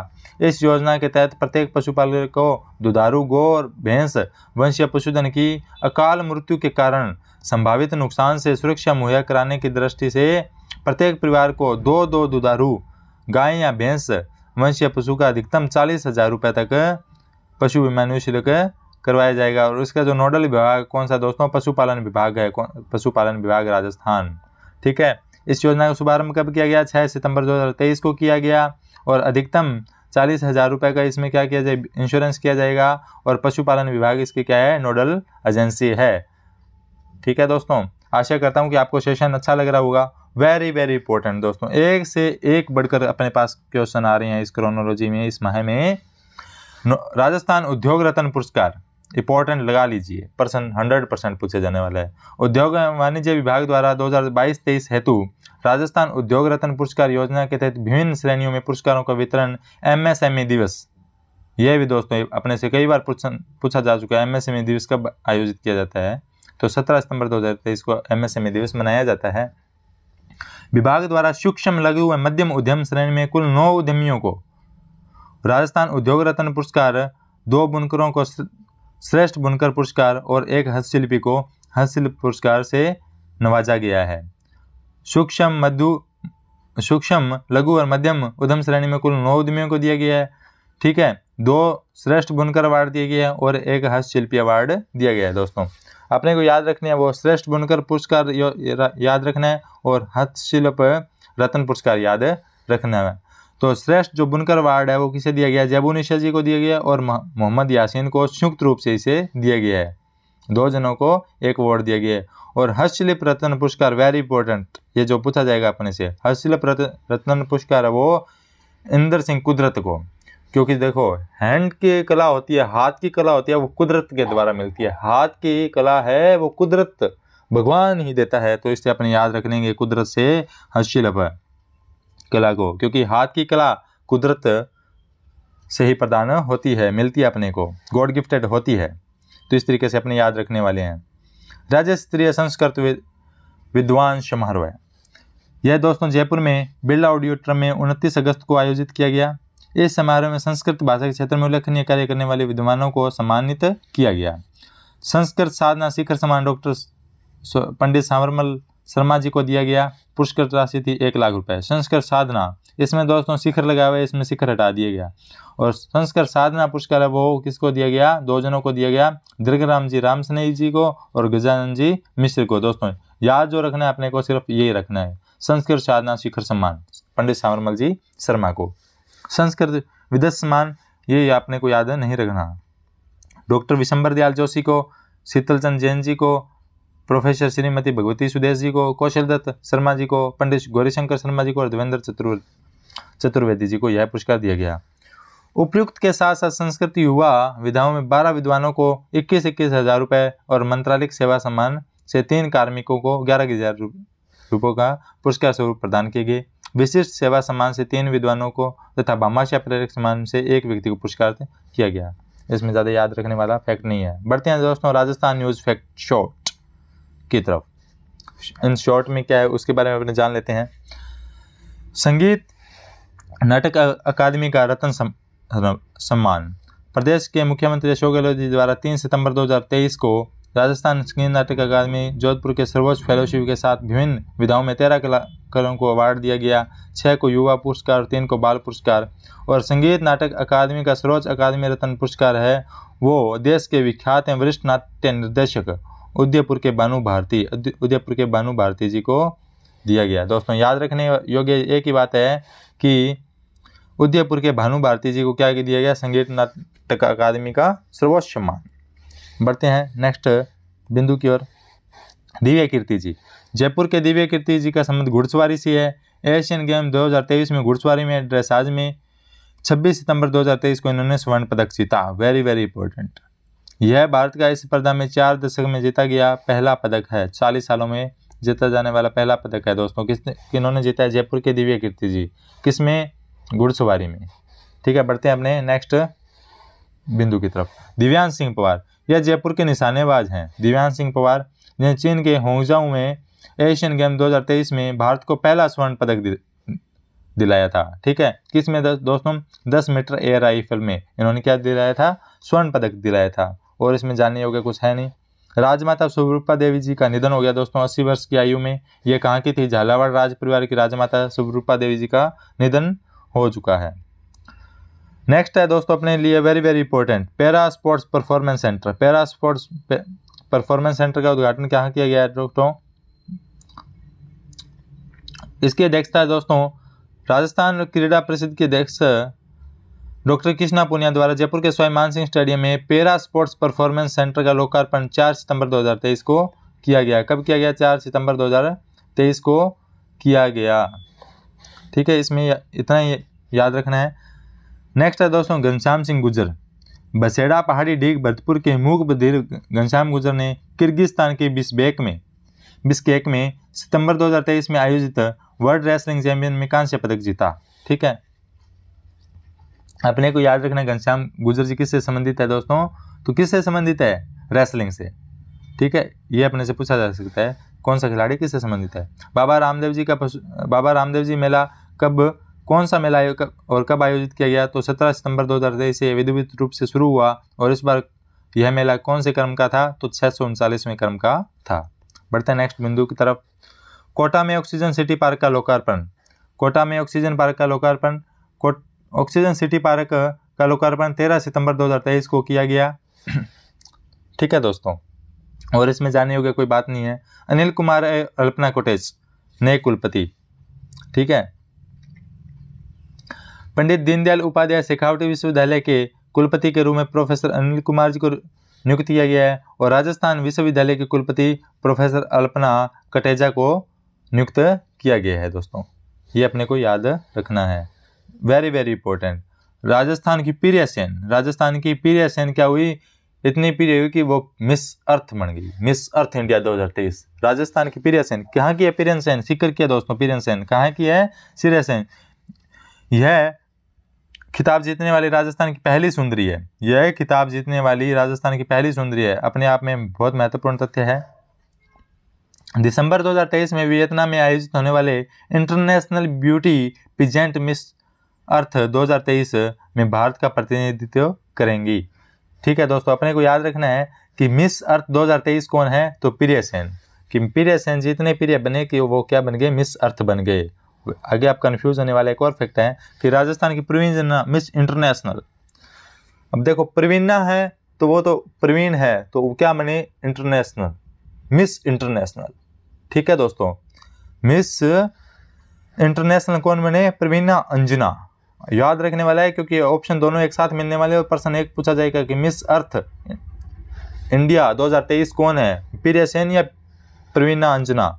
इस योजना के तहत प्रत्येक पशुपालक को दुधारू गौ और भैंस वंशीय पशुधन की अकाल मृत्यु के कारण संभावित नुकसान से सुरक्षा मुहैया कराने की दृष्टि से प्रत्येक परिवार को दो दो दुधारू गाय या भैंस वंशीय पशु का अधिकतम चालीस हजार रुपये तक पशु बीमा निःशुल्क करवाया जाएगा और इसका जो नोडल विभाग कौन सा दोस्तों पशुपालन विभाग है पशुपालन विभाग राजस्थान ठीक है इस योजना का शुभारंभ कब किया गया छः सितंबर 2023 को किया गया और अधिकतम चालीस हज़ार रुपये का इसमें क्या किया जाए इंश्योरेंस किया जाएगा और पशुपालन विभाग इसकी क्या है नोडल एजेंसी है ठीक है दोस्तों आशा करता हूँ कि आपको सेशन अच्छा लग रहा होगा वेरी वेरी इंपॉर्टेंट दोस्तों एक से एक बढ़कर अपने पास क्वेश्चन आ रहे हैं इस क्रोनोलॉजी में इस माह में राजस्थान उद्योग रत्न पुरस्कार इंपॉर्टेंट लगा लीजिए प्रश्न हंड्रेड परसेंट पूछे जाने वाला है उद्योग एवं वाणिज्य विभाग द्वारा 2022-23 हेतु राजस्थान उद्योग रत्न पुरस्कार योजना के तहत विभिन्न श्रेणियों में पुरस्कारों का वितरण एमएसएमई दिवस यह भी दोस्तों अपने से कई बार पूछा जा चुका है एम दिवस कब आयोजित किया जाता है तो 17 सितंबर 2023 को एमएसएमई दिवस मनाया जाता है विभाग द्वारा सूक्ष्म लघु व मध्यम उद्यम श्रेणी में कुल नौ उद्यमियों को राजस्थान उद्योग रत्न पुरस्कार दो बुनकरों को श्रेष्ठ बुनकर पुरस्कार और एक हस्तशिल्पी को हस्तशिल्प पुरस्कार से नवाजा गया है सूक्ष्म मधु सूक्ष्म लघु और मध्यम उद्यम श्रेणी में कुल नौ उद्यमियों को दिया गया है ठीक है दो श्रेष्ठ बुनकर अवार्ड दिए गए हैं और एक हस्तशिल्पी अवार्ड दिया गया है दोस्तों अपने को याद रखना है वो श्रेष्ठ बुनकर पुरस्कार याद रखना है और हस्तशिल्प रत्न पुरस्कार याद रखना है तो श्रेष्ठ जो बुनकर अवार्ड है वो किसे दिया गया जैबू निशा जी को दिया गया और मोहम्मद यासीन को संयुक्त रूप से इसे दिया गया है दो जनों को एक अवार्ड दिया गया है और हस्तशिल्प रत्न पुरस्कार वेरी इंपॉर्टेंट ये जो पूछा जाएगा अपने से हस्तशिल्प रत्न पुरस्कार है वो इंद्र सिंह कुदरत को क्योंकि देखो हैंड की कला होती है हाथ की कला होती है वो कुदरत के द्वारा मिलती है हाथ की कला है वो कुदरत भगवान ही देता है तो इससे अपने याद रख लेंगे कुदरत से हस्तशिल्प है कला को क्योंकि हाथ की कला कुदरत से ही प्रदान होती है मिलती है अपने को गॉड गिफ्टेड होती है तो इस तरीके से अपने याद रखने वाले हैं राज्य स्तरीय संस्कृत विद्वान समारोह है यह दोस्तों जयपुर में बिरला ऑडियोट्रम में उनतीस अगस्त को आयोजित किया गया इस समारोह में संस्कृत भाषा के क्षेत्र में उल्लेखनीय कार्य करने वाले विद्वानों को सम्मानित किया गया संस्कृत साधना शिखर समान डॉक्टर पंडित सावरमल शर्मा जी को दिया गया पुरस्कृत राशि थी एक लाख रुपए संस्कृत साधना इसमें दोस्तों शिखर लगा हुआ है इसमें शिखर हटा दिया गया और संस्कृत साधना पुरस्कार है वो किसको दिया गया दो जनों को दिया गया दीर्घ राम जी राम जी को और गजानंद जी मिश्र को दोस्तों याद जो रखना है अपने को सिर्फ यही रखना है संस्कृत साधना शिखर सम्मान पंडित सावरमल जी शर्मा को संस्कृत विदत सम्मान ये आपने को याद नहीं रखना डॉक्टर विशंबर दयाल जोशी को शीतलचंद जैन जी को प्रोफेसर श्रीमती भगवती सुदेश जी को कौशल दत्त शर्मा जी को पंडित गौरीशंकर शर्मा जी को और देवेंद्र चतुर् चतुर्वेदी जी को यह पुरस्कार दिया गया उपयुक्त के साथ साथ संस्कृत युवा विधाओं में बारह विद्वानों को इक्कीस इक्कीस हजार रुपये और मंत्रालयिक सेवा सम्मान से तीन कार्मिकों को ग्यारह हजार रुपयों का पुरस्कार स्वरूप प्रदान किए गए विशिष्ट सेवा सम्मान से तीन विद्वानों को तथा भामाशा प्रेरक सम्मान से एक व्यक्ति को पुरस्कार किया गया इसमें ज़्यादा याद रखने वाला फैक्ट नहीं है बढ़ते हैं दोस्तों राजस्थान न्यूज़ फैक्ट शॉर्ट की तरफ इन शॉर्ट में क्या है उसके बारे में अपने जान लेते हैं संगीत नाटक अकादमी का रत्न मतलब सम्मान प्रदेश के मुख्यमंत्री अशोक गहलोत जी द्वारा 3 सितंबर 2023 को राजस्थान संगीत नाटक अकादमी जोधपुर के सर्वोच्च फेलोशिप के साथ विभिन्न विधाओं में तेरह कलाकारों को अवार्ड दिया गया छः को युवा पुरस्कार तीन को बाल पुरस्कार और संगीत नाटक अकादमी का सर्वोच्च अकादमी रत्न पुरस्कार है वो देश के विख्यात एवं वरिष्ठ नाट्य निर्देशक उदयपुर के बानु भारती उदयपुर के बानु भारती जी को दिया गया दोस्तों याद रखने योग्य एक ही बात है कि उदयपुर के भानु भारती जी को क्या दिया गया संगीत नाटक अकादमी का सर्वोच्च सम्मान बढ़ते हैं नेक्स्ट बिंदु की ओर दिव्य कीर्ति जी जयपुर के दिव्य कीर्ति जी का संबंध घुड़सवारी से है एशियन गेम 2023 में घुड़सवारी में ड्रेसाज में 26 सितंबर 2023 को इन्होंने स्वर्ण पदक जीता वेरी वेरी इंपॉर्टेंट यह भारत का इस स्पर्धा में चार दशक में जीता गया पहला पदक है चालीस सालों में जीता जाने वाला पहला पदक है दोस्तों किसने किन्होंने जीता है जयपुर के दिव्य कीर्ति जी किस में घुड़सवारी में ठीक है बढ़ते हैं अपने नेक्स्ट बिंदु की तरफ दिव्यांग सिंह पवार यह जयपुर के निशानेबाज हैं दिव्यांग सिंह पवार ने चीन के होंगजाऊ में एशियन गेम 2023 में भारत को पहला स्वर्ण पदक दिलाया था ठीक है किस में दोस्तों 10 मीटर एयर राइफल में इन्होंने क्या दिलाया था स्वर्ण पदक दिलाया था और इसमें जानने योग्य कुछ है नहीं राजमाता स्वरूपा देवी जी का निधन हो गया दोस्तों अस्सी वर्ष की आयु में ये कहाँ की थी झालावाड़ राज परिवार की राजमाता स्वरूपा देवी जी का निधन हो चुका है नेक्स्ट है दोस्तों अपने लिए very very important para sports performance centre para sports performance centre का उद्घाटन कहाँ किया गया है दोस्तों इसकी अध्यक्षता है दोस्तों राजस्थान क्रीड़ा परिषद की अध्यक्ष डॉक्टर कृष्णा पुनिया द्वारा जयपुर के स्वाई मानसिंह सिंह स्टेडियम में पेरा स्पोर्ट्स परफॉर्मेंस सेंटर का लोकार्पण 4 सितंबर 2023 को किया गया कब किया गया 4 सितंबर 2023 को किया गया ठीक है इसमें इतना ही याद रखना है नेक्स्ट है दोस्तों घनश्याम सिंह गुजर बसेड़ा पहाड़ी डीग भरतपुर के मूक बधीर घनश्याम गुजर ने किर्गिस्तान के बिस्बेक में बिस्केक में सितंबर 2023 में आयोजित वर्ल्ड रेसलिंग चैंपियन में कांस्य पदक जीता ठीक है अपने को याद रखना घनश्याम गुजर जी किससे संबंधित है दोस्तों तो किससे संबंधित है रेसलिंग से ठीक है ये अपने से पूछा जा सकता है कौन सा खिलाड़ी किससे संबंधित है बाबा रामदेव जी का बाबा रामदेव जी मेला कब कौन सा मेला और कब आयोजित किया गया तो 17 सितंबर दो हज़ार तेईस से विधिवित रूप से शुरू हुआ और इस बार यह मेला कौन से क्रम का था तो छः सौ उनचालीसवें क्रम का था बढ़ते नेक्स्ट बिंदु की तरफ कोटा में ऑक्सीजन सिटी पार्क का लोकार्पण कोटा में ऑक्सीजन पार्क का लोकार्पण कोट ऑक्सीजन सिटी पार्क का लोकार्पण 13 सितंबर 2023 को किया गया ठीक है दोस्तों और इसमें जाने योग्य कोई बात नहीं है अनिल कुमार अल्पना कोटेज नए कुलपति ठीक है पंडित दीनदयाल उपाध्याय शेखावटी विश्वविद्यालय के कुलपति के रूप में प्रोफेसर अनिल कुमार जी को नियुक्त किया गया है और राजस्थान विश्वविद्यालय के कुलपति प्रोफेसर अल्पना कटेजा को नियुक्त किया गया है दोस्तों ये अपने को याद रखना है वेरी वेरी इंपॉर्टेंट राजस्थान की पीरिया सेन राजस्थान की पीरिया सेन क्या हुई इतनी पीरिया हुई कि वो मिस अर्थ बन गई मिस अर्थ इंडिया 2023 राजस्थान की पीरिया सेन कहाँ की है पीरियन सेन सीकर की है दोस्तों पीरियन सेन कहाँ की है सीरिया सेन यह खिताब जीतने वाली राजस्थान की पहली सुंदरी है यह खिताब जीतने वाली राजस्थान की पहली सुंदरी है अपने आप में बहुत महत्वपूर्ण तथ्य है दिसंबर 2023 में वियतनाम में आयोजित होने वाले international beauty pageant Miss Earth 2023 में भारत का प्रतिनिधित्व करेंगी ठीक है दोस्तों अपने को याद रखना है कि मिस अर्थ 2023 कौन है तो प्रिय सेन कि प्रिय सेन जितने प्रिय बने कि वो क्या बन गए मिस अर्थ बन गए आगे आप कन्फ्यूज होने वाले एक और फैक्ट है कि राजस्थान की प्रवीण मिस इंटरनेशनल अब देखो प्रवीणा है तो वो तो प्रवीण है तो वो क्या बने इंटरनेशनल मिस इंटरनेशनल ठीक है दोस्तों मिस इंटरनेशनल कौन बने प्रवीणा अंजना याद रखने वाला है क्योंकि ऑप्शन दोनों एक साथ मिलने वाले और प्रश्न एक पूछा जाएगा कि मिस अर्थ इंडिया 2023 कौन है पीरिया सेन या प्रवीणा अंजना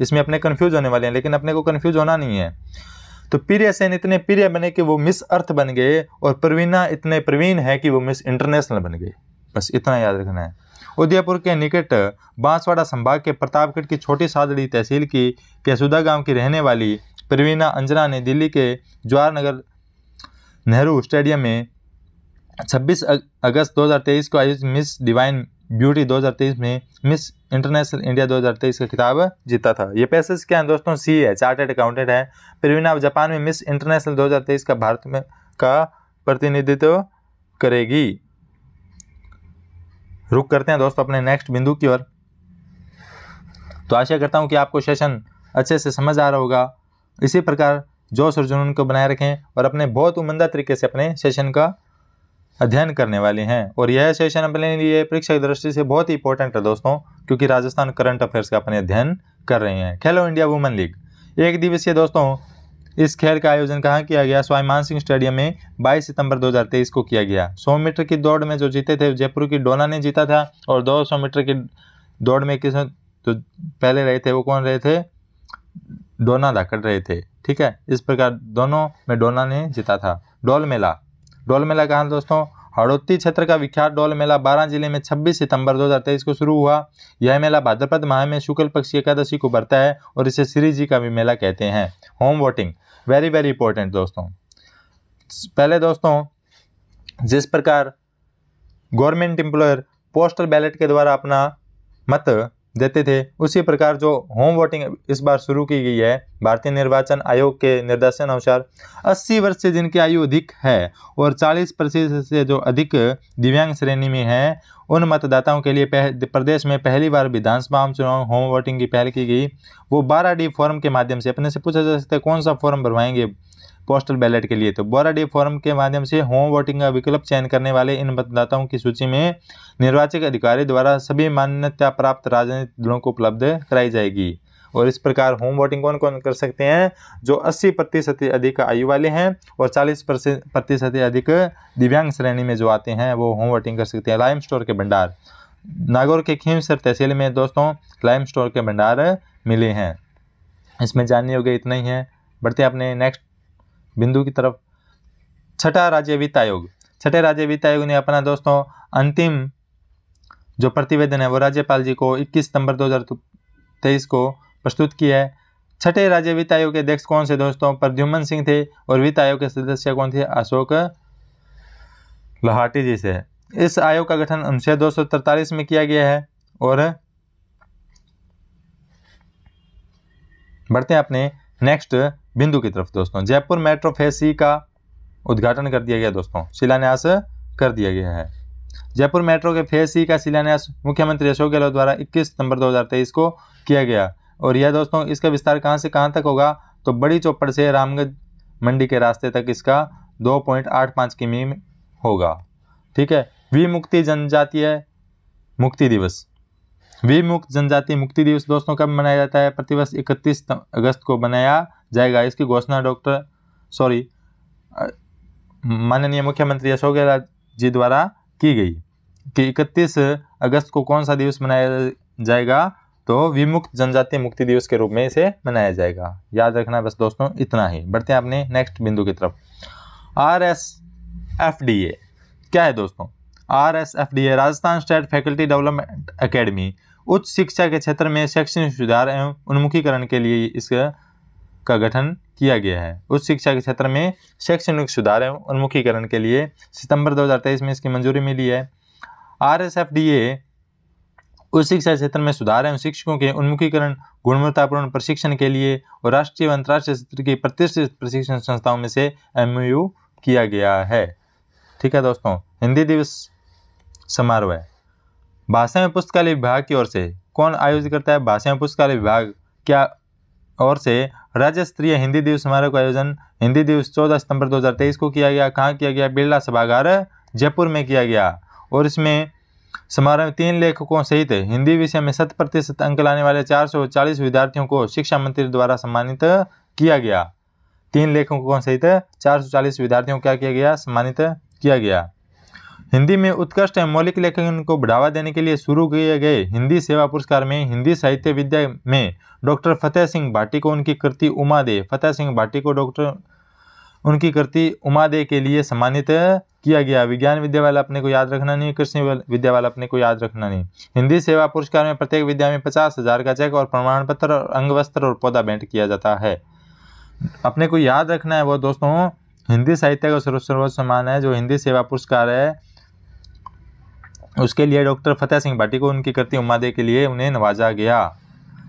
इसमें अपने कन्फ्यूज होने वाले हैं लेकिन अपने को कन्फ्यूज होना नहीं है तो पीरिया सेन इतने प्रिय बने कि वो मिस अर्थ बन गए और प्रवीणा इतने प्रवीण है कि वो मिस इंटरनेशनल बन गए बस इतना याद रखना है उदयपुर के निकट बांसवाड़ा संभाग के प्रतापगढ़ की छोटी सादड़ी तहसील की कैसुदा गांव की रहने वाली प्रवीणा अंजना ने दिल्ली के ज्वार नगर नेहरू स्टेडियम में 26 अगस्त 2023 को आयोजित मिस डिवाइन ब्यूटी 2023 में मिस इंटरनेशनल इंडिया 2023 का खिताब जीता था ये पैसेज क्या है दोस्तों सी है चार्टेड अकाउंटेंट है प्रवीणा जापान में मिस इंटरनेशनल 2023 का भारत में का प्रतिनिधित्व करेगी रुक करते हैं दोस्तों अपने नेक्स्ट बिंदु की ओर तो आशा करता हूँ कि आपको सेशन अच्छे से समझ आ रहा होगा इसी प्रकार जोश और जुनून को बनाए रखें और अपने बहुत उमदा तरीके से अपने सेशन का अध्ययन करने वाले हैं और यह सेशन अपने लिए परीक्षा की दृष्टि से बहुत ही इंपॉर्टेंट है दोस्तों क्योंकि राजस्थान करंट अफेयर्स का अपने अध्ययन कर रहे हैं खेलो इंडिया वुमेन लीग एक दिवसीय दोस्तों इस खेल का आयोजन कहाँ किया गया स्वाईमान सिंह स्टेडियम में 22 सितंबर 2023 को किया गया 100 मीटर की दौड़ में जो जीते थे जयपुर की डोना ने जीता था और 200 मीटर की दौड़ में किस जो तो पहले रहे थे वो कौन रहे थे डोना ला कर रहे थे ठीक है इस प्रकार दोनों में डोना ने जीता था डोल मेला डोल मेला कहा दोस्तों हड़ौती क्षेत्र का विख्यात डोल मेला बारह जिले में 26 सितंबर 2023 को शुरू हुआ यह मेला भाद्रपद माह में शुक्ल पक्ष एकादशी को भरता है और इसे श्री जी का भी मेला कहते हैं home voting very very important दोस्तों पहले दोस्तों जिस प्रकार गवर्नमेंट एम्प्लॉयर पोस्टल बैलेट के द्वारा अपना मत देते थे उसी प्रकार जो होम वोटिंग इस बार शुरू की गई है भारतीय निर्वाचन आयोग के निर्देशन अनुसार 80 वर्ष से जिनकी आयु अधिक है और 40 प्रतिशत से जो अधिक दिव्यांग श्रेणी में है उन मतदाताओं के लिए प्रदेश में पहली बार विधानसभा चुनाव होम वोटिंग की पहल की गई वो बारह डी फॉर्म के माध्यम से अपने से पूछा जा सकता है कौन सा फॉर्म भरवाएंगे पोस्टल बैलेट के लिए तो बोरा डे फॉर्म के माध्यम से होम वोटिंग का विकल्प चयन करने वाले इन मतदाताओं की सूची में निर्वाचक अधिकारी द्वारा सभी मान्यता प्राप्त राजनीतिक दलों को उपलब्ध कराई जाएगी और इस प्रकार होम वोटिंग कौन कौन कर सकते हैं जो 80 प्रतिशत अधिक आयु वाले हैं और 40 प्रतिशत अधिक दिव्यांग श्रेणी में जो आते हैं वो होम वोटिंग कर सकते हैं लाइम स्टोर के भंडार नागौर के खीमसर तहसील में दोस्तों लाइम स्टोर के भंडार मिले हैं इसमें जानने योग्य इतना ही है बढ़ते अपने नेक्स्ट बिंदु की तरफ छठा राज्य वित्त आयोग छठे राज्य वित्त आयोग ने अपना दोस्तों अंतिम जो प्रतिवेदन है वो राज्यपाल जी को 21 सितंबर 2023 को प्रस्तुत किया है छठे राज्य वित्त आयोग के अध्यक्ष कौन से दोस्तों प्रद्युमन सिंह थे और वित्त आयोग के सदस्य कौन थे अशोक लहाटी जी से इस आयोग का गठन अनुच्छेद दो में किया गया है और बढ़ते हैं अपने नेक्स्ट बिंदु की तरफ दोस्तों जयपुर मेट्रो फेज सी का उद्घाटन कर दिया गया दोस्तों शिलान्यास कर दिया गया है जयपुर मेट्रो के फेज सी का शिलान्यास मुख्यमंत्री अशोक गहलोत द्वारा 21 सितंबर 2023 को किया गया और यह दोस्तों इसका विस्तार कहाँ से कहाँ तक होगा तो बड़ी चौपड़ से रामगंज मंडी के रास्ते तक इसका 2.85 किमी होगा ठीक है वी मुक्ति जनजातीय मुक्ति दिवस विमुक्त जनजाति मुक्ति दिवस दोस्तों कब मनाया जाता है प्रतिवर्ष इकतीस अगस्त को मनाया जाएगा इसकी घोषणा डॉक्टर सॉरी माननीय मुख्यमंत्री अशोक गहलोत जी द्वारा की गई कि इकतीस अगस्त को कौन सा दिवस मनाया जाएगा तो विमुक्त जनजाति मुक्ति दिवस के रूप में इसे मनाया जाएगा याद रखना बस दोस्तों इतना ही बढ़ते हैं अपने नेक्स्ट बिंदु की तरफ R S F D A क्या है दोस्तों R S F D A Rajasthan state faculty development academy उच्च शिक्षा के क्षेत्र में शैक्षणिक सुधार एवं उन्मुखीकरण के लिए इसका का गठन किया गया है उच्च शिक्षा के क्षेत्र में शैक्षणिक सुधार एवं उन्मुखीकरण के लिए सितंबर 2023 में इसकी मंजूरी मिली है R S F D A उच्च शिक्षा क्षेत्र में सुधार एवं शिक्षकों के उन्मुखीकरण गुणवत्तापूर्ण प्रशिक्षण के लिए और राष्ट्रीय एवं अंतर्राष्ट्रीय क्षेत्र की प्रतिष्ठित प्रशिक्षण संस्थाओं में से एम किया गया है ठीक है दोस्तों हिंदी दिवस समारोह है भाषा में पुस्तकालय विभाग की ओर से कौन आयोजित करता है भाषा में पुस्तकालय विभाग क्या ओर से राज्य स्तरीय हिंदी दिवस समारोह का आयोजन हिंदी दिवस 14 सितंबर 2023 को किया गया कहाँ किया गया बिरला सभागार जयपुर में किया गया और इसमें समारोह में तीन लेखकों सहित हिंदी विषय में शत प्रतिशत अंक लाने वाले 440 विद्यार्थियों को शिक्षा मंत्री द्वारा सम्मानित किया गया तीन लेखकों सहित चार विद्यार्थियों को क्या किया गया सम्मानित किया गया हिंदी में उत्कृष्ट एवं मौलिक लेखन को बढ़ावा देने के लिए शुरू किए गए हिंदी सेवा पुरस्कार में हिंदी साहित्य विद्या में डॉक्टर फतेह सिंह भाटी को उनकी कृति उमा दे फतेह सिंह भाटी को डॉक्टर उनकी कृति उमा दे के लिए सम्मानित किया गया विज्ञान विद्या वाला अपने को याद रखना नहीं कृषि विद्या वाला अपने को याद रखना नहीं हिंदी सेवा पुरस्कार में प्रत्येक विद्या में पचास हजार का चेक और प्रमाण पत्र और वस्त्र और पौधा भेंट किया जाता है अपने को याद रखना है वो दोस्तों हिंदी साहित्य का सर्वोच्च सम्मान है जो हिंदी सेवा पुरस्कार है उसके लिए डॉक्टर फतेह सिंह भाटी को उनकी करती उम्मादे के लिए उन्हें नवाजा गया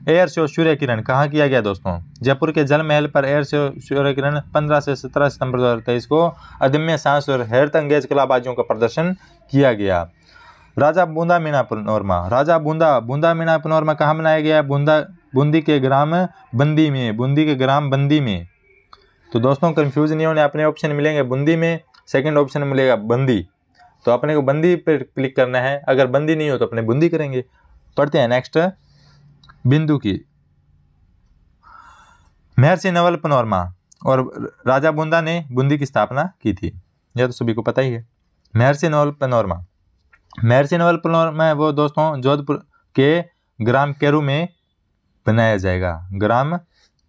एयर शो सूर्य किरण कहाँ किया गया दोस्तों जयपुर के जल महल पर एयर शो सूर्य किरण 15 से 17 सितंबर 2023 को अदम्य सांस और हेरत अंगेज कलाबाजियों का प्रदर्शन किया गया राजा बूंदा मीना पुनौरमा राजा बूंदा बूंदा मीना पुनौरमा कहाँ मनाया गया बूंदा बूंदी के ग्राम बंदी में बूंदी के ग्राम बंदी में तो दोस्तों कन्फ्यूज़ नहीं होने अपने ऑप्शन मिलेंगे बूंदी में सेकेंड ऑप्शन मिलेगा बंदी तो अपने को बंदी पर क्लिक करना है अगर बंदी नहीं हो तो अपने बुंदी करेंगे पढ़ते हैं नेक्स्ट बिंदु की महर्षि नवल पनोरमा और राजा बूंदा ने बूंदी की स्थापना की थी यह तो सभी को पता ही है महर्षि नवल पनोरमा महर्षि नवल पनोरमा वो दोस्तों जोधपुर के ग्राम केरू में बनाया जाएगा ग्राम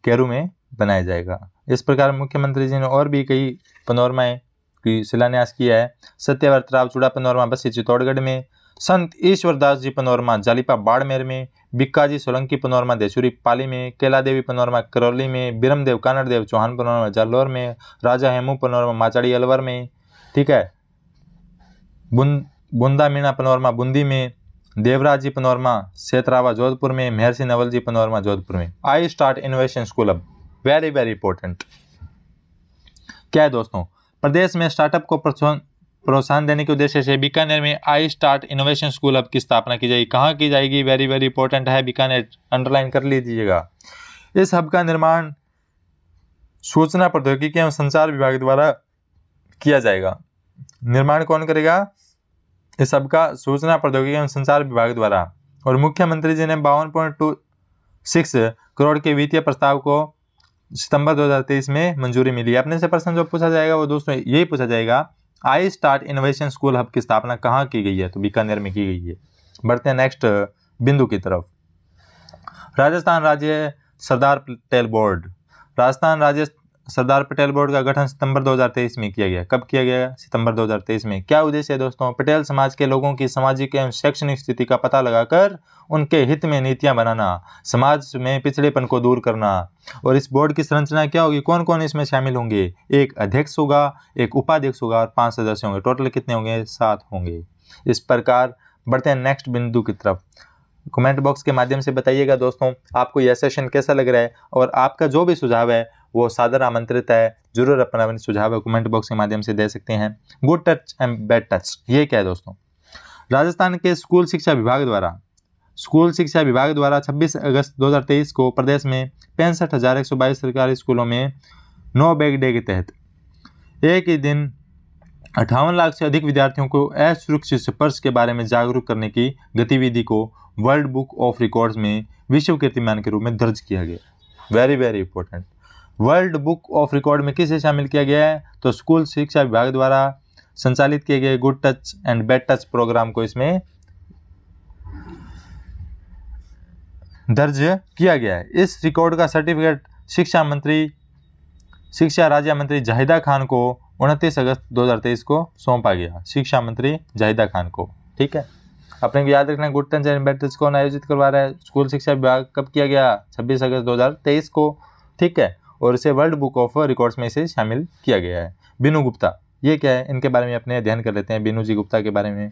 केरू में बनाया जाएगा इस प्रकार मुख्यमंत्री जी ने और भी कई पनोरमाएँ की शिलान्यास किया है सत्यव्रत राव चूड़ा पनोरमा बसी चित्तौड़गढ़ में संत ईश्वरदास जी पनोरमा जालिपा बाड़मेर में बिक्काजी सोलंकी पनोरमा देसूरी पाली में केला देवी पनौरमा करौली में बिरमदेव कानड़देव चौहान पनौरमा जालौर में राजा हेमू पनौरमा माचाड़ी अलवर में ठीक है बूंदा बुंदा मीणा पनोरमा बूंदी में देवराज जी पनौरमा सेतरावा जोधपुर में मेहर सिंह नवल जी पनौरमा जोधपुर में आई स्टार्ट इनोवेशन स्कूल अब वेरी वेरी इंपॉर्टेंट क्या है दोस्तों प्रदेश में स्टार्टअप को प्रोत्साहन देने के उद्देश्य से बीकानेर में I start innovation school hub की स्थापना की जाएगी कहाँ की जाएगी वेरी वेरी इंपॉर्टेंट है बीकानेर अंडरलाइन कर लीजिएगा इस हब का निर्माण सूचना प्रौद्योगिकी एवं संचार विभाग द्वारा किया जाएगा निर्माण कौन करेगा इस हब का सूचना प्रौद्योगिकी एवं संचार विभाग द्वारा और मुख्यमंत्री जी ने बावन पॉइंट टू सिक्स करोड़ के वित्तीय प्रस्ताव को सितंबर 2023 में मंजूरी मिली अपने से प्रश्न जो पूछा जाएगा वो दोस्तों यही पूछा जाएगा I start innovation school hub की स्थापना कहाँ की गई है तो बीकानेर में की गई है बढ़ते हैं नेक्स्ट बिंदु की तरफ राजस्थान राज्य सरदार पटेल बोर्ड राजस्थान राज्य सरदार पटेल बोर्ड का गठन सितंबर 2023 में किया गया कब किया गया सितंबर 2023 में क्या उद्देश्य है दोस्तों पटेल समाज के लोगों की सामाजिक एवं शैक्षणिक स्थिति का पता लगाकर उनके हित में नीतियां बनाना समाज में पिछड़ेपन को दूर करना और इस बोर्ड की संरचना क्या होगी कौन कौन इसमें शामिल होंगे एक अध्यक्ष होगा एक उपाध्यक्ष होगा और पाँच सदस्य होंगे टोटल कितने होंगे सात होंगे इस प्रकार बढ़ते हैं नेक्स्ट बिंदु की तरफ कमेंट बॉक्स के माध्यम से बताइएगा दोस्तों आपको यह सेशन कैसा लग रहा है और आपका जो भी सुझाव है वो सादर आमंत्रित है जरूर अपना अपने सुझाव कमेंट बॉक्स के माध्यम से दे सकते हैं good touch and bad touch ये क्या है दोस्तों राजस्थान के स्कूल शिक्षा विभाग द्वारा स्कूल शिक्षा विभाग द्वारा 26 अगस्त 2023 को प्रदेश में पैंसठ हज़ार एक सौ बाईस सरकारी स्कूलों में नो बैग डे के तहत एक ही दिन अठावन लाख से अधिक विद्यार्थियों को असुरक्षित स्पर्श के बारे में जागरूक करने की गतिविधि को वर्ल्ड बुक ऑफ रिकॉर्ड्स में विश्व कीर्तिमान के रूप में दर्ज किया गया very very important world book of record में किसे शामिल किया गया है तो स्कूल शिक्षा विभाग द्वारा संचालित किए गए good touch and bad touch program को इसमें दर्ज किया गया है इस रिकॉर्ड का सर्टिफिकेट शिक्षा मंत्री शिक्षा राज्य मंत्री जाहिदा खान को उनतीस अगस्त 2023 को सौंपा गया शिक्षा मंत्री जाहिदा खान को ठीक है अपने को याद रखना good touch and bad touch कौन आयोजित करवा रहा है स्कूल शिक्षा विभाग कब किया गया छब्बीस अगस्त दो को ठीक है और इसे वर्ल्ड बुक ऑफ रिकॉर्ड्स में इसे शामिल किया गया है बिनु गुप्ता ये क्या है इनके बारे में अपने अध्ययन कर लेते हैं बिनु जी गुप्ता के बारे में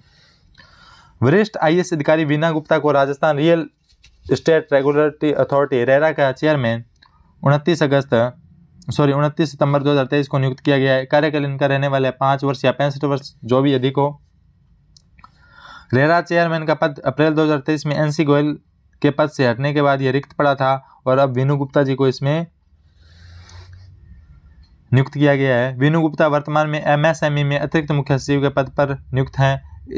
वरिष्ठ आई अधिकारी वीना गुप्ता को Rajasthan real estate regulatory authority RERA का चेयरमैन उनतीस अगस्त सॉरी उनतीस सितंबर 2023 को नियुक्त किया गया है कार्यकाल इनका रहने वाले पाँच वर्ष या पैंसठ वर्ष जो भी अधिक हो रेरा चेयरमैन का पद अप्रैल 2023 में एनसी गोयल के पद से हटने के बाद यह रिक्त पड़ा था और अब विनु गुप्ता जी को इसमें नियुक्त किया गया है वीनु गुप्ता वर्तमान में एमएसएमई में अतिरिक्त मुख्य सचिव के पद पर नियुक्त हैं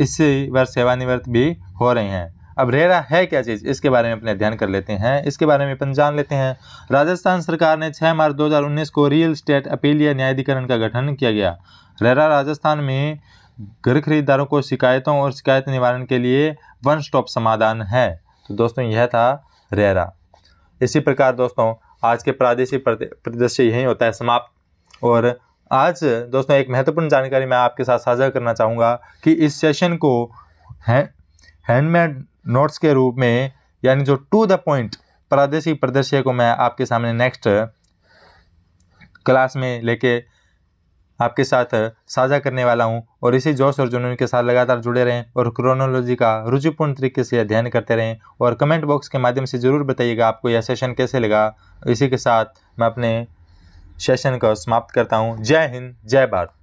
इसी वर्ष सेवानिवृत्त भी हो रहे हैं अब रेरा है क्या चीज़ इसके बारे में अपने अध्ययन कर लेते हैं इसके बारे में अपन जान लेते हैं राजस्थान सरकार ने 6 मार्च 2019 को रियल स्टेट अपीलीय न्यायाधिकरण का गठन किया गया रेरा राजस्थान में घर खरीदारों को शिकायतों और शिकायत निवारण के लिए वन स्टॉप समाधान है तो दोस्तों यह था रेरा इसी प्रकार दोस्तों आज के प्रादेशिक प्रदृश्य यही होता है समाप्त और आज दोस्तों एक महत्वपूर्ण जानकारी मैं आपके साथ साझा करना चाहूँगा कि इस सेशन को हैंडमेड नोट्स के रूप में यानी जो टू द पॉइंट प्रादेशिक प्रदर्श्य को मैं आपके सामने नेक्स्ट क्लास में लेके आपके साथ साझा करने वाला हूँ और इसी जोश और जुनून के साथ लगातार जुड़े रहें और क्रोनोलॉजी का रुचिपूर्ण तरीके से अध्ययन करते रहें और कमेंट बॉक्स के माध्यम से ज़रूर बताइएगा आपको यह सेशन कैसे लगा इसी के साथ मैं अपने सेशन को समाप्त करता हूँ जय हिंद जय भारत